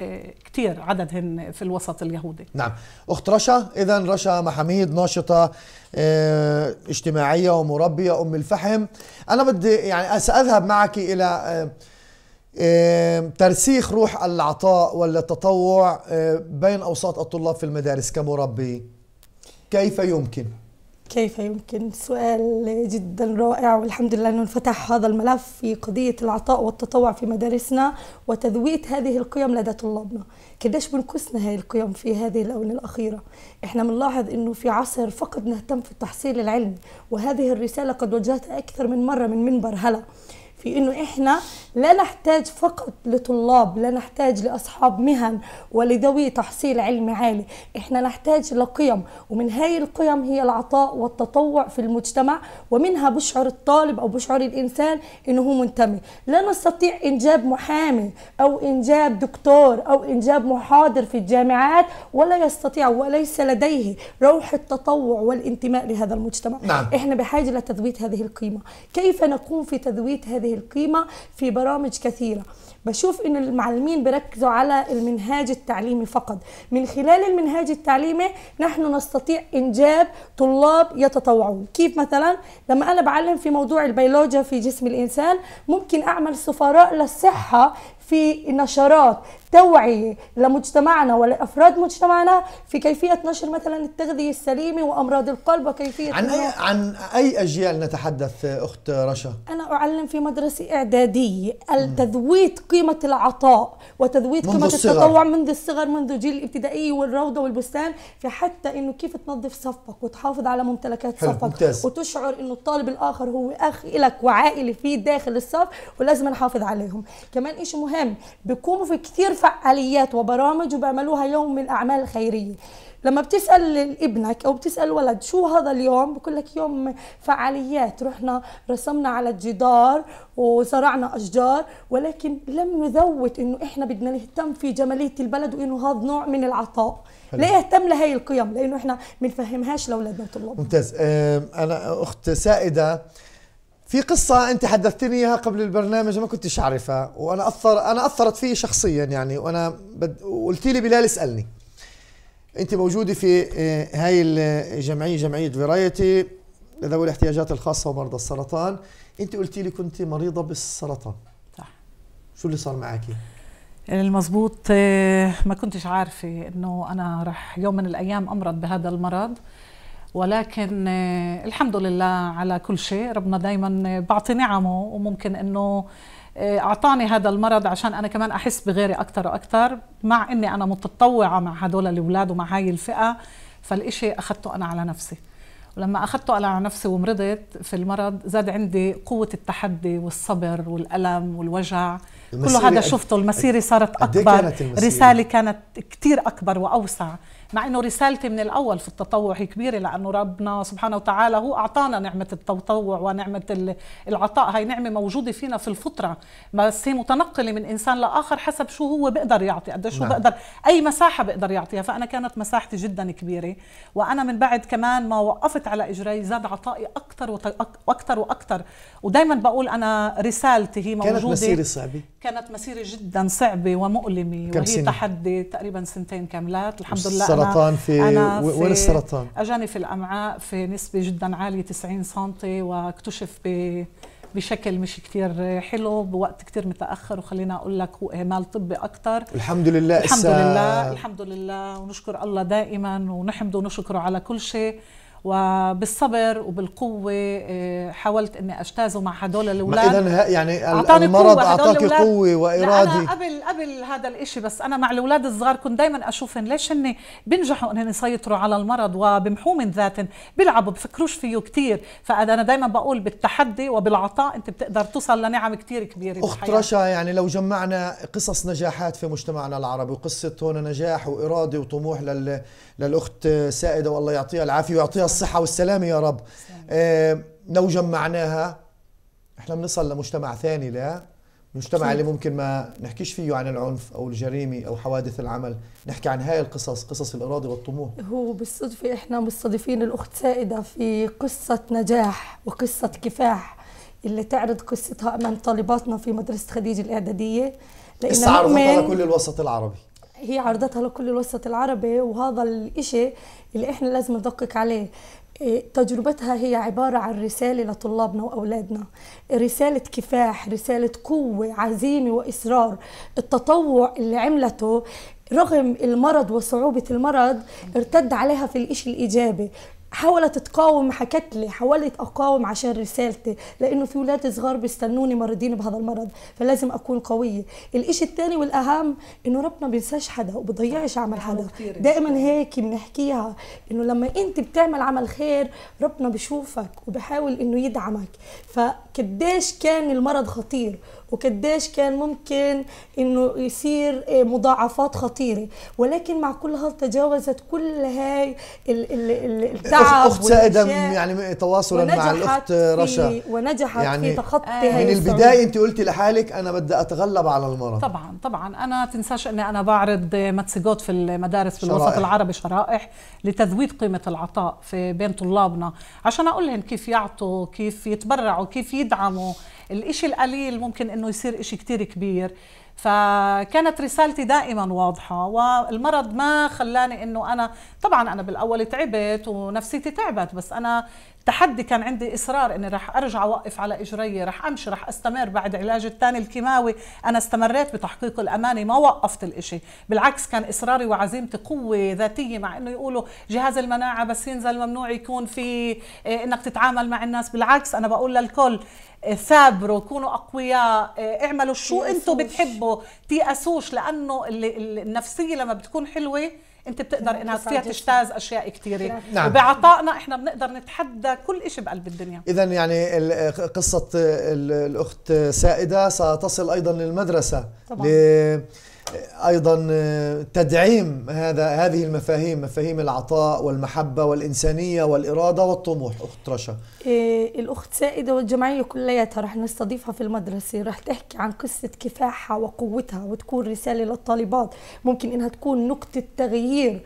آه، كثير عددهن في الوسط اليهودي نعم أخت رشا إذا رشا محاميد ناشطة آه، اجتماعية ومربية أم الفحم أنا بدي يعني سأذهب معك إلى آه، إيه، ترسيخ روح العطاء ولا التطوع إيه، بين أوساط الطلاب في المدارس كمربي كيف يمكن؟ كيف يمكن؟ سؤال جدا رائع والحمد لله انه انفتح هذا الملف في قضيه العطاء والتطوع في مدارسنا وتذويت هذه القيم لدى طلابنا، قديش بنكسنا هذه القيم في هذه الاونه الاخيره؟ احنا بنلاحظ انه في عصر فقط نهتم في التحصيل العلمي وهذه الرساله قد وجهتها اكثر من مره من منبر هلا. في انه احنا لا نحتاج فقط لطلاب لا نحتاج لاصحاب مهن ولذوي تحصيل علمي عالي احنا نحتاج لقيم ومن هاي القيم هي العطاء والتطوع في المجتمع ومنها بشعر الطالب او بشعر الانسان انه هو منتمي لا نستطيع انجاب محامي او انجاب دكتور او انجاب محاضر في الجامعات ولا يستطيع وليس لديه روح التطوع والانتماء لهذا المجتمع نعم. احنا بحاجه لتذويت هذه القيمه كيف نقوم في تذويت هذه هذه القيمة في برامج كثيرة بشوف ان المعلمين بيركزوا على المنهاج التعليمي فقط من خلال المنهاج التعليمي نحن نستطيع انجاب طلاب يتطوعون كيف مثلا لما انا بعلم في موضوع البيولوجيا في جسم الانسان ممكن اعمل سفراء للصحه في نشرات توعية لمجتمعنا ولأفراد مجتمعنا في كيفية نشر مثلا التغذية السليمة وأمراض القلب وكيفية عن أي, عن أي أجيال نتحدث أخت رشا؟ أنا أعلم في مدرسة إعدادية التذويت قيمة العطاء وتذويت قيمة التطوع منذ الصغر منذ جيل الابتدائي والروضة والبستان في حتى انه كيف تنظف صفك وتحافظ على ممتلكات صفك ممتاز. وتشعر انه الطالب الاخر هو اخ لك وعائلة فيه داخل الصف ولازم نحافظ عليهم كمان شيء مهم بيكونوا في كثير فعاليات وبرامج وبعملوها يوم من الاعمال الخيرية لما بتسال ابنك او بتسال ولد شو هذا اليوم بقول لك يوم فعاليات رحنا رسمنا على الجدار وزرعنا اشجار ولكن لم نذوت انه احنا بدنا نهتم في جماليه البلد وانه هذا نوع من العطاء لا ليه لهي القيم لانه احنا بنفهمهاش لاولادنا وطلابنا ممتاز آه، انا اخت سائده في قصة أنت حدثتني إياها قبل البرنامج ما كنتش أعرفها وأنا أثر أنا أثرت فيه شخصيا يعني وأنا بد... وقلت لي بلال اسألني انت موجوده في آه، هاي الجمعيه آه، جمعيه فيرايتي لذوي الاحتياجات الخاصه ومرضى السرطان انت قلتي لي كنت مريضه بالسرطان صح شو اللي صار معك يعني المزبوط آه، ما كنتش عارفه انه انا رح يوم من الايام امرض بهذا المرض ولكن الحمد لله على كل شيء ربنا دائما بعطي نعمه وممكن انه آه، اعطاني هذا المرض عشان انا كمان احس بغيري اكثر واكثر مع اني انا متطوعه مع هدول الاولاد ومع هاي الفئه فالإشي اخذته انا على نفسي ولما اخذته انا على نفسي ومرضت في المرض زاد عندي قوه التحدي والصبر والالم والوجع كل هذا شفته المسيره صارت اكبر كانت المسيرة. رساله كانت كثير اكبر واوسع مع انه رسالتي من الاول في التطوع هي كبيره لانه ربنا سبحانه وتعالى هو اعطانا نعمه التطوع ونعمه العطاء هاي نعمه موجوده فينا في الفطره بس هي متنقله من انسان لاخر حسب شو هو بيقدر يعطي قد هو نعم. بيقدر اي مساحه بيقدر يعطيها فانا كانت مساحتي جدا كبيره وانا من بعد كمان ما وقفت على اجري زاد عطائي اكثر واكثر واكثر ودائما بقول انا رسالتي هي موجوده كانت مسيره صعبه كانت مسيره جدا صعبه ومؤلمه وهي سنة؟ تحدي تقريبا سنتين كاملات الحمد لله السرطان في, أنا في وين السرطان؟ اجاني في الامعاء في نسبه جدا عاليه 90 سم واكتشف ب بشكل مش كتير حلو بوقت كتير متاخر وخلينا اقول لك هو اهمال طبي اكثر الحمد لله الحمد لله الحمد لله ونشكر الله دائما ونحمده ونشكره على كل شيء وبالصبر وبالقوه آه، حاولت اني اجتازه مع هدول الاولاد اذا يعني أعطاني المرض اعطاك قوه واراده أنا قبل قبل هذا الإشي بس انا مع الاولاد الصغار كنت دائما اشوفهم ليش هن بينجحوا انهم يسيطروا على المرض وبمحوا من ذاتهم بيلعبوا بفكروش فيه كثير فانا دائما بقول بالتحدي وبالعطاء انت بتقدر توصل لنعم كثير كبيره اخت رشا يعني لو جمعنا قصص نجاحات في مجتمعنا العربي وقصه هون نجاح واراده وطموح لل للأخت سائدة والله يعطيها العافية ويعطيها الصحة والسلامة يا رب آه، لو جمعناها احنا بنصل لمجتمع ثاني لا مجتمع اللي ممكن ما نحكيش فيه عن العنف او الجريمه او حوادث العمل نحكي عن هاي القصص قصص الاراده والطموح هو بالصدفه احنا مستضيفين الاخت سائده في قصه نجاح وقصه كفاح اللي تعرض قصتها امام طالباتنا في مدرسه خديجه الاعداديه لانه استعرضت على كل الوسط العربي هي عرضتها لكل الوسط العربي وهذا الإشي اللي إحنا لازم ندقق عليه تجربتها هي عبارة عن رسالة لطلابنا وأولادنا رسالة كفاح رسالة قوة عزيمة وإصرار التطوع اللي عملته رغم المرض وصعوبة المرض ارتد عليها في الإشي الإيجابي حاولت تقاوم حكت لي حاولت اقاوم عشان رسالتي لانه في ولاد صغار بيستنوني مريضين بهذا المرض فلازم اكون قويه الإشي الثاني والاهم انه ربنا بينساش حدا وبضيعش عمل حدا دائما هيك بنحكيها انه لما انت بتعمل عمل خير ربنا بشوفك وبحاول انه يدعمك فقديش كان المرض خطير وقديش كان ممكن انه يصير آه، مضاعفات خطيره ولكن مع كل هذا تجاوزت كل هاي التعب اخت سائده يعني تواصلا مع الاخت رشا ونجحت يعني في تخطي آه هاي من البدايه انت قلتي لحالك انا بدي اتغلب على المرض طبعا طبعا انا تنساش اني انا بعرض ماتسجوت في المدارس في الوسط العربي شرائح لتذويد قيمه العطاء في بين طلابنا عشان اقول لهم كيف يعطوا كيف يتبرعوا كيف يدعموا الإشي القليل ممكن أنه يصير إشي كتير كبير فكانت رسالتي دائما واضحة والمرض ما خلاني أنه أنا طبعا أنا بالأول تعبت ونفسيتي تعبت بس أنا تحدي كان عندي اصرار اني راح ارجع اوقف على اجري راح امشي راح استمر بعد علاجي الثاني الكيماوي انا استمريت بتحقيق الامانه ما وقفت الإشي بالعكس كان اصراري وعزيمتي قوه ذاتيه مع انه يقولوا جهاز المناعه بس ينزل ممنوع يكون في إيه، انك تتعامل مع الناس بالعكس انا بقول للكل إيه، ثابروا كونوا اقوياء إيه، اعملوا شو انتم بتحبوا تيأسوش لانه النفسيه لما بتكون حلوه انت بتقدر نعم، انها تصير تجتاز اشياء كثيره نعم. نعم. وبعطائنا احنا بنقدر نتحدى كل شيء بقلب الدنيا اذا يعني قصه الاخت سائده ستصل ايضا للمدرسه طبعا. ل... ايضا آه، تدعيم هذا هذه المفاهيم مفاهيم العطاء والمحبه والانسانيه والاراده والطموح اخت رشا إيه الاخت سائده والجمعيه كلياتها رح نستضيفها في المدرسه رح تحكي عن قصه كفاحها وقوتها وتكون رساله للطالبات ممكن انها تكون نقطه تغيير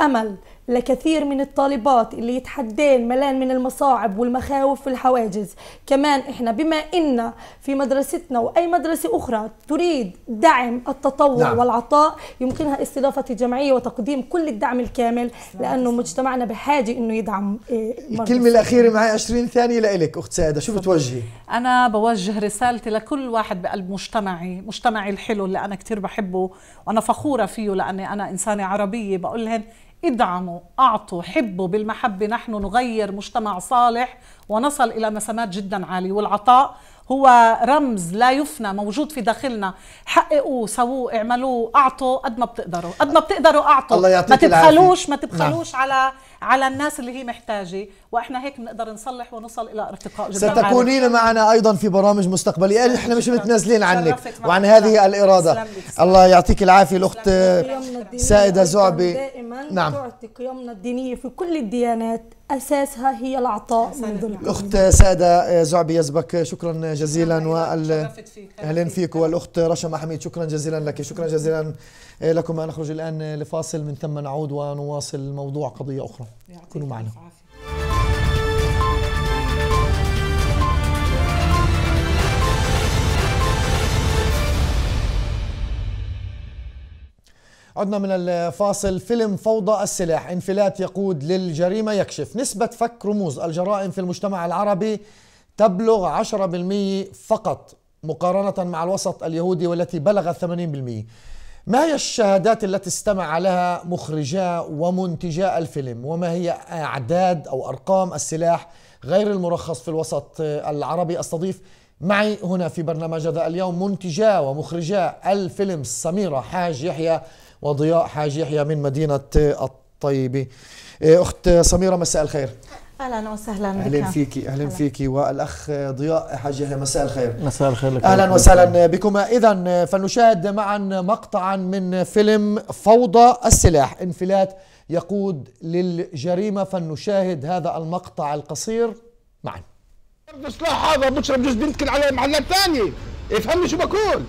امل لكثير من الطالبات اللي يتحدين ملان من المصاعب والمخاوف والحواجز كمان احنا بما ان في مدرستنا واي مدرسه اخرى تريد دعم التطوع نعم. والعطاء يمكنها استضافه الجمعيه وتقديم كل الدعم الكامل لانه مجتمعنا بحاجه انه يدعم إيه، الكلمه الاخيره معي 20 ثانيه لك اخت ساده شو بتوجهي انا بوجه رسالتي لكل واحد بقلب مجتمعي مجتمعي الحلو اللي انا كثير بحبه وانا فخوره فيه لاني انا انسانه عربيه بقول لهم ادعموا أعطوا حبوا بالمحبة نحن نغير مجتمع صالح ونصل إلى مسامات جدا عالية والعطاء هو رمز لا يفنى موجود في داخلنا حققوه سووه اعملوه اعطوا قد ما بتقدروا قد ما بتقدروا اعطوا الله ما تبخلوش العافية. ما تبخلوش نعم. على على الناس اللي هي محتاجه واحنا هيك بنقدر نصلح ونصل الى ارتقاء ستكونين معنا ايضا في برامج مستقبليه إيه، احنا مش متنازلين عنك وعن هذه الاراده الله يعطيك العافيه الاخت سائده زعبي دائما نعم تعطي قيمنا الدينيه في كل الديانات اساسها هي العطاء من الاخت ساده زعبي يزبك شكرا جزيلا وال اهلا فيك والاخت رشا حميد شكرا جزيلا لك شكرا جزيلا لكم نخرج الان لفاصل من ثم نعود ونواصل موضوع قضيه اخرى كونوا معنا عدنا من الفاصل فيلم فوضى السلاح انفلات يقود للجريمة يكشف نسبة فك رموز الجرائم في المجتمع العربي تبلغ 10% فقط مقارنة مع الوسط اليهودي والتي بلغت 80% ما هي الشهادات التي استمع لها مخرجا ومنتجا الفيلم وما هي أعداد أو أرقام السلاح غير المرخص في الوسط العربي استضيف معي هنا في برنامج هذا اليوم منتجا ومخرجا الفيلم سميرة حاج يحيى وضياء حاج يحيى من مدينة الطيبة إيه، أخت سميرة مساء الخير اهلا وسهلا بك اهلا فيكي اهلا فيكي والاخ ضياء حاج يحيى مساء الخير مساء الخير لك اهلا وسهلا بكما اذا فلنشاهد معا مقطعا من فيلم فوضى السلاح انفلات يقود للجريمه فلنشاهد هذا المقطع القصير معا السلاح هذا بشرب جوز بنتك على معلم ثاني افهمني شو بقول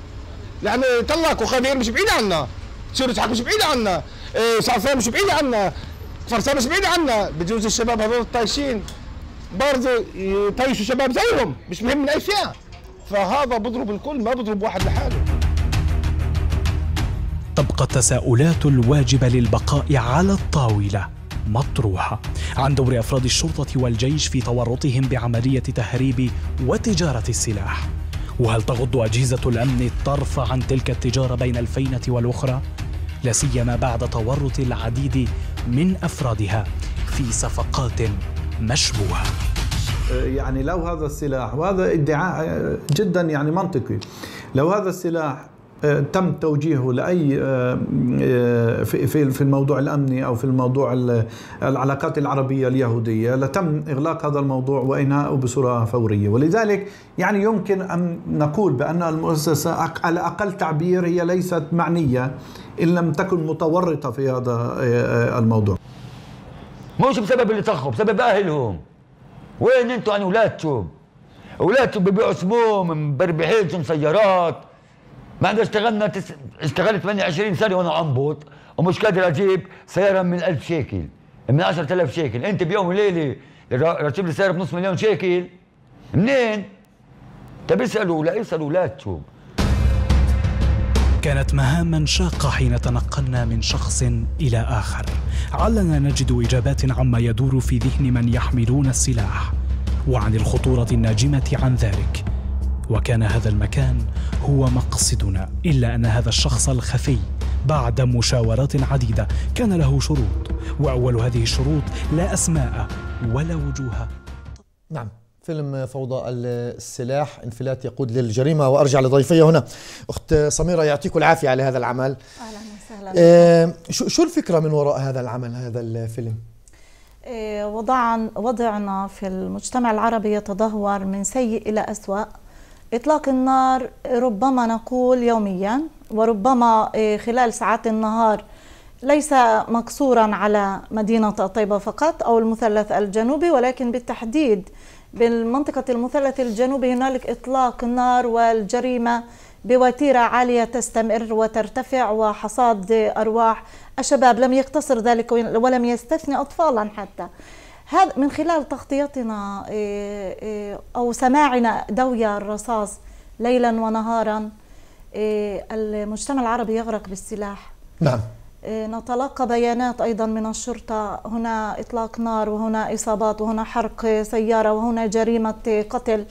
يعني طلق وخبير مش بعيد عنا شرطة مش بعيدة عنا صعفان إيه، مش بعيدة عنا فرسان مش بعيدة عنا بجوز الشباب هذول الطايشين برضه يطيشوا شباب زيهم مش مهم من أي فئة فهذا بضرب الكل ما بضرب واحد لحاله تبقى التساؤلات الواجبة للبقاء على الطاولة مطروحة عن دور أفراد الشرطة والجيش في تورطهم بعملية تهريب وتجارة السلاح وهل تغض أجهزة الأمن الطرف عن تلك التجارة بين الفينة والأخرى؟ لا سيما بعد تورط العديد من افرادها في صفقات مشبوهه يعني لو هذا السلاح وهذا ادعاء جدا يعني منطقي لو هذا السلاح آه، تم توجيهه لاي آه، آه، في في الموضوع الامني او في الموضوع العلاقات العربيه اليهوديه لتم اغلاق هذا الموضوع وانهائه بصوره فوريه ولذلك يعني يمكن ان نقول بان المؤسسه على اقل تعبير هي ليست معنيه ان لم تكن متورطه في هذا الموضوع مش بسبب اللي طخوا بسبب اهلهم وين انتم عن اولادكم اولادكم ببيعوا سموم مربحين سيارات بعد اشتغلنا تس... اشتغلت 28 سنه وانا انبط ومش قادر اجيب سياره من 1000 شيكل من 10000 شيكل انت بيوم وليله راتب لي سياره بنص مليون شيكل منين؟ طب اسالوا لا اسالوا اولادكم كانت مهاما شاقة حين تنقلنا من شخص إلى آخر علنا نجد إجابات عما يدور في ذهن من يحملون السلاح وعن الخطورة الناجمة عن ذلك وكان هذا المكان هو مقصدنا الا ان هذا الشخص الخفي بعد مشاورات عديده كان له شروط واول هذه الشروط لا اسماء ولا وجوه نعم فيلم فوضى السلاح انفلات يقود للجريمة وأرجع لضيفية هنا أخت سميرة يعطيكم العافية على هذا العمل أهلا وسهلا آه، شو, شو الفكرة من وراء هذا العمل هذا الفيلم؟ آه، وضعنا في المجتمع العربي يتدهور من سيء إلى أسوأ إطلاق النار ربما نقول يوميا وربما آه، خلال ساعات النهار ليس مقصورا على مدينة طيبة فقط أو المثلث الجنوبي ولكن بالتحديد بالمنطقة المثلث الجنوبي هنالك إطلاق النار والجريمة بوتيرة عالية تستمر وترتفع وحصاد أرواح الشباب لم يقتصر ذلك ولم يستثني أطفالا حتى هذا من خلال تغطيتنا إيه، إيه، أو سماعنا دوي الرصاص ليلا ونهارا إيه، المجتمع العربي يغرق بالسلاح نعم نتلقى بيانات أيضا من الشرطة هنا إطلاق نار وهنا إصابات وهنا حرق سيارة وهنا جريمة قتل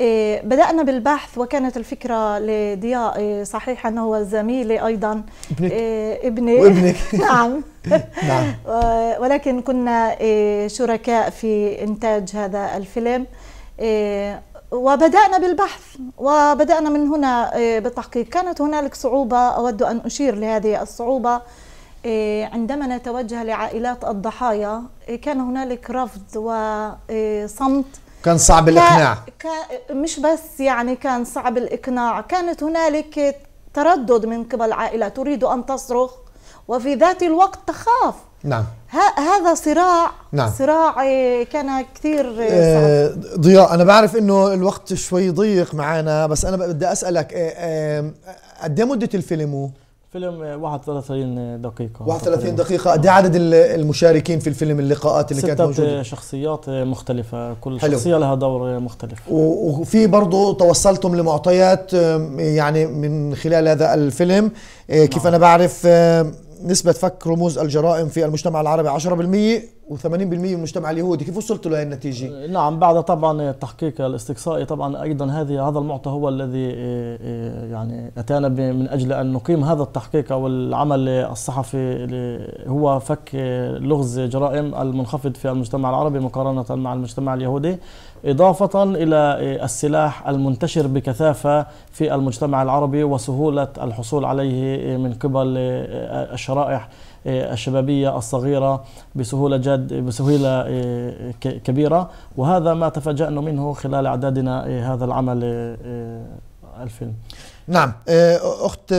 إيه، بدأنا بالبحث وكانت الفكرة لضياء إيه، صحيح أنه هو زميلي أيضا ابنك إيه، ابني وابنك نعم نعم ولكن كنا شركاء في إنتاج هذا الفيلم وبدأنا بالبحث وبدأنا من هنا بالتحقيق كانت هنالك صعوبة أود أن أشير لهذه الصعوبة عندما نتوجه لعائلات الضحايا كان هنالك رفض وصمت كان صعب الاقناع ك... مش بس يعني كان صعب الاقناع كانت هنالك تردد من قبل عائله تريد ان تصرخ وفي ذات الوقت تخاف نعم هذا صراع نعم. صراع آه، كان كثير آه، صعب ضياء انا بعرف انه الوقت شوي ضيق معنا بس انا بدي اسالك آه، قد ايه مده الفيلم فيلم 31 دقيقة 31 دقيقة ايه عدد المشاركين في الفيلم اللقاءات اللي كانت موجودة شخصيات مختلفة كل حلو. شخصية لها دور مختلف وفي برضه توصلتم لمعطيات يعني من خلال هذا الفيلم آه، كيف نعم. أنا بعرف نسبة فك رموز الجرائم في المجتمع العربي 10% و80% من المجتمع اليهودي كيف وصلت لهي النتيجه آه، نعم بعد طبعا التحقيق الاستقصائي طبعا ايضا هذه هذا المعطى هو الذي آه، آه، يعني اتانا من اجل ان نقيم هذا التحقيق او العمل الصحفي هو فك لغز جرائم المنخفض في المجتمع العربي مقارنه مع المجتمع اليهودي إضافة إلى السلاح المنتشر بكثافة في المجتمع العربي وسهولة الحصول عليه من قبل الشرائح آه، الشبابية الصغيرة بسهولة جد بسهولة آه، كبيرة وهذا ما تفاجأنا منه خلال إعدادنا آه، هذا العمل الفيلم نعم أخت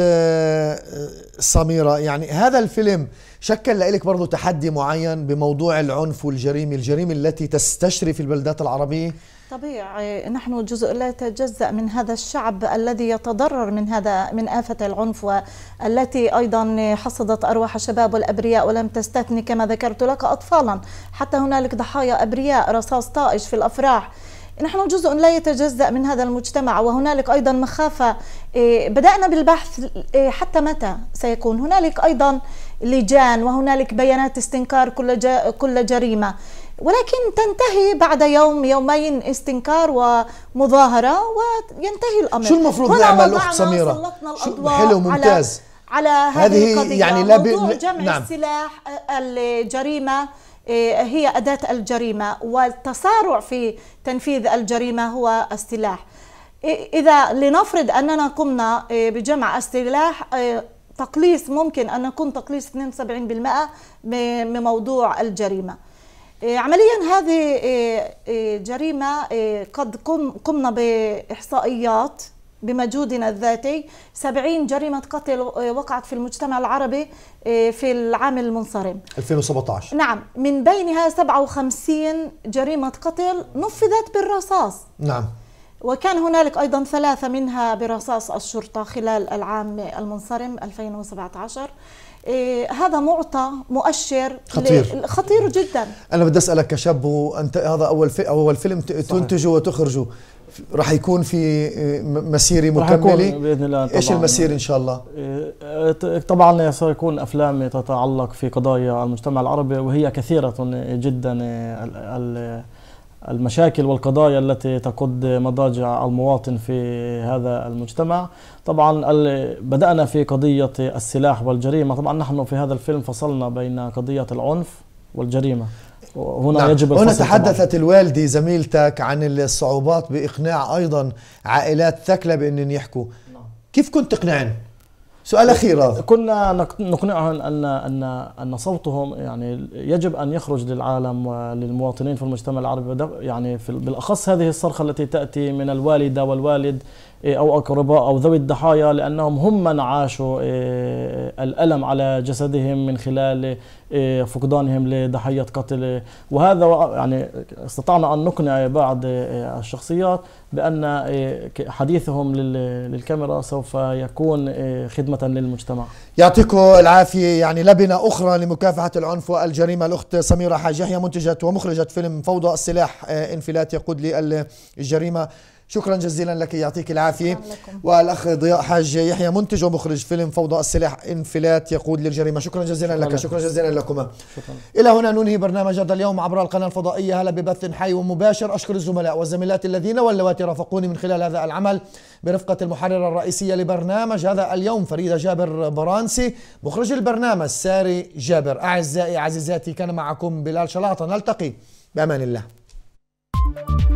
سميرة يعني هذا الفيلم شكل لك برضو تحدي معين بموضوع العنف والجريمة الجريمة التي تستشري في البلدات العربية طبيعي نحن جزء لا يتجزأ من هذا الشعب الذي يتضرر من هذا من آفة العنف والتي أيضا حصدت أرواح الشباب والأبرياء ولم تستثني كما ذكرت لك أطفالا حتى هنالك ضحايا أبرياء رصاص طائش في الأفراح نحن جزء لا يتجزأ من هذا المجتمع وهنالك أيضا مخافة إيه، بدأنا بالبحث إيه، حتى متى سيكون هنالك أيضا لجان وهنالك بيانات استنكار كل, كل جريمة ولكن تنتهي بعد يوم يومين استنكار ومظاهرة وينتهي الأمر شو المفروض نعمل أخت سميرة؟ حلو ممتاز على, على هذه, هذه يعني لا ب... جمع نعم. السلاح آه، الجريمة آه، هي أداة الجريمة والتسارع في تنفيذ الجريمة هو السلاح إذا لنفرض أننا قمنا آه، بجمع السلاح تقليص ممكن أن نكون تقليص 72% من موضوع الجريمة إيه، عمليا هذه إيه، إيه، جريمة قد قمنا بإحصائيات بمجهودنا الذاتي 70 جريمة قتل وقعت في المجتمع العربي في العام المنصرم 2017 نعم من بينها 57 جريمة قتل نفذت بالرصاص نعم وكان هنالك أيضا ثلاثة منها برصاص الشرطة خلال العام المنصرم 2017 إيه، هذا معطى مؤشر خطير خطير جدا انا بدي اسالك كشاب وانت هذا اول في اول فيلم تنتجه وتخرجه راح يكون في مسيره مكمله باذن الله طبعا ايش المسير ان شاء الله؟ إيه، إيه، طبعا سيكون افلامي تتعلق في قضايا المجتمع العربي وهي كثيره جدا المشاكل والقضايا التي تقود مضاجع المواطن في هذا المجتمع طبعا بدأنا في قضية السلاح والجريمة طبعا نحن في هذا الفيلم فصلنا بين قضية العنف والجريمة هنا نعم. يجب هنا تحدثت الوالدة زميلتك عن الصعوبات بإقناع أيضا عائلات ثكلة بأن يحكوا نعم. كيف كنت تقنعن؟ سؤال اخير كنا نقنعهم ان ان ان صوتهم يعني يجب ان يخرج للعالم وللمواطنين في المجتمع العربي يعني في بالاخص هذه الصرخه التي تاتي من الوالده والوالد إيه، أو أقرباء أو ذوي الضحايا لأنهم هم من عاشوا إيه، الألم على جسدهم من خلال إيه، فقدانهم لضحية قتل وهذا يعني استطعنا أن نقنع بعض الشخصيات بأن حديثهم للكاميرا سوف يكون خدمة للمجتمع يعطيكم العافية يعني لبنة أخرى لمكافحة العنف والجريمة الأخت سميرة حاج يحيى منتجة ومخرجة فيلم فوضى السلاح انفلات يقود للجريمة شكرا جزيلا لك يعطيك العافية والأخ ضياء حاج يحيى منتج ومخرج فيلم فوضى السلاح انفلات يقود للجريمة شكرا جزيلا لك شكرا جزيلا لكما شكرا. إلى هنا ننهي برنامج هذا اليوم عبر القناة الفضائية هلا ببث حي ومباشر أشكر الزملاء والزميلات الذين واللواتي رافقوني من خلال هذا العمل برفقة المحررة الرئيسية لبرنامج هذا اليوم فريدة جابر برانسي مخرج البرنامج ساري جابر أعزائي عزيزاتي كان معكم بلال شلاطة نلتقي بأمان الله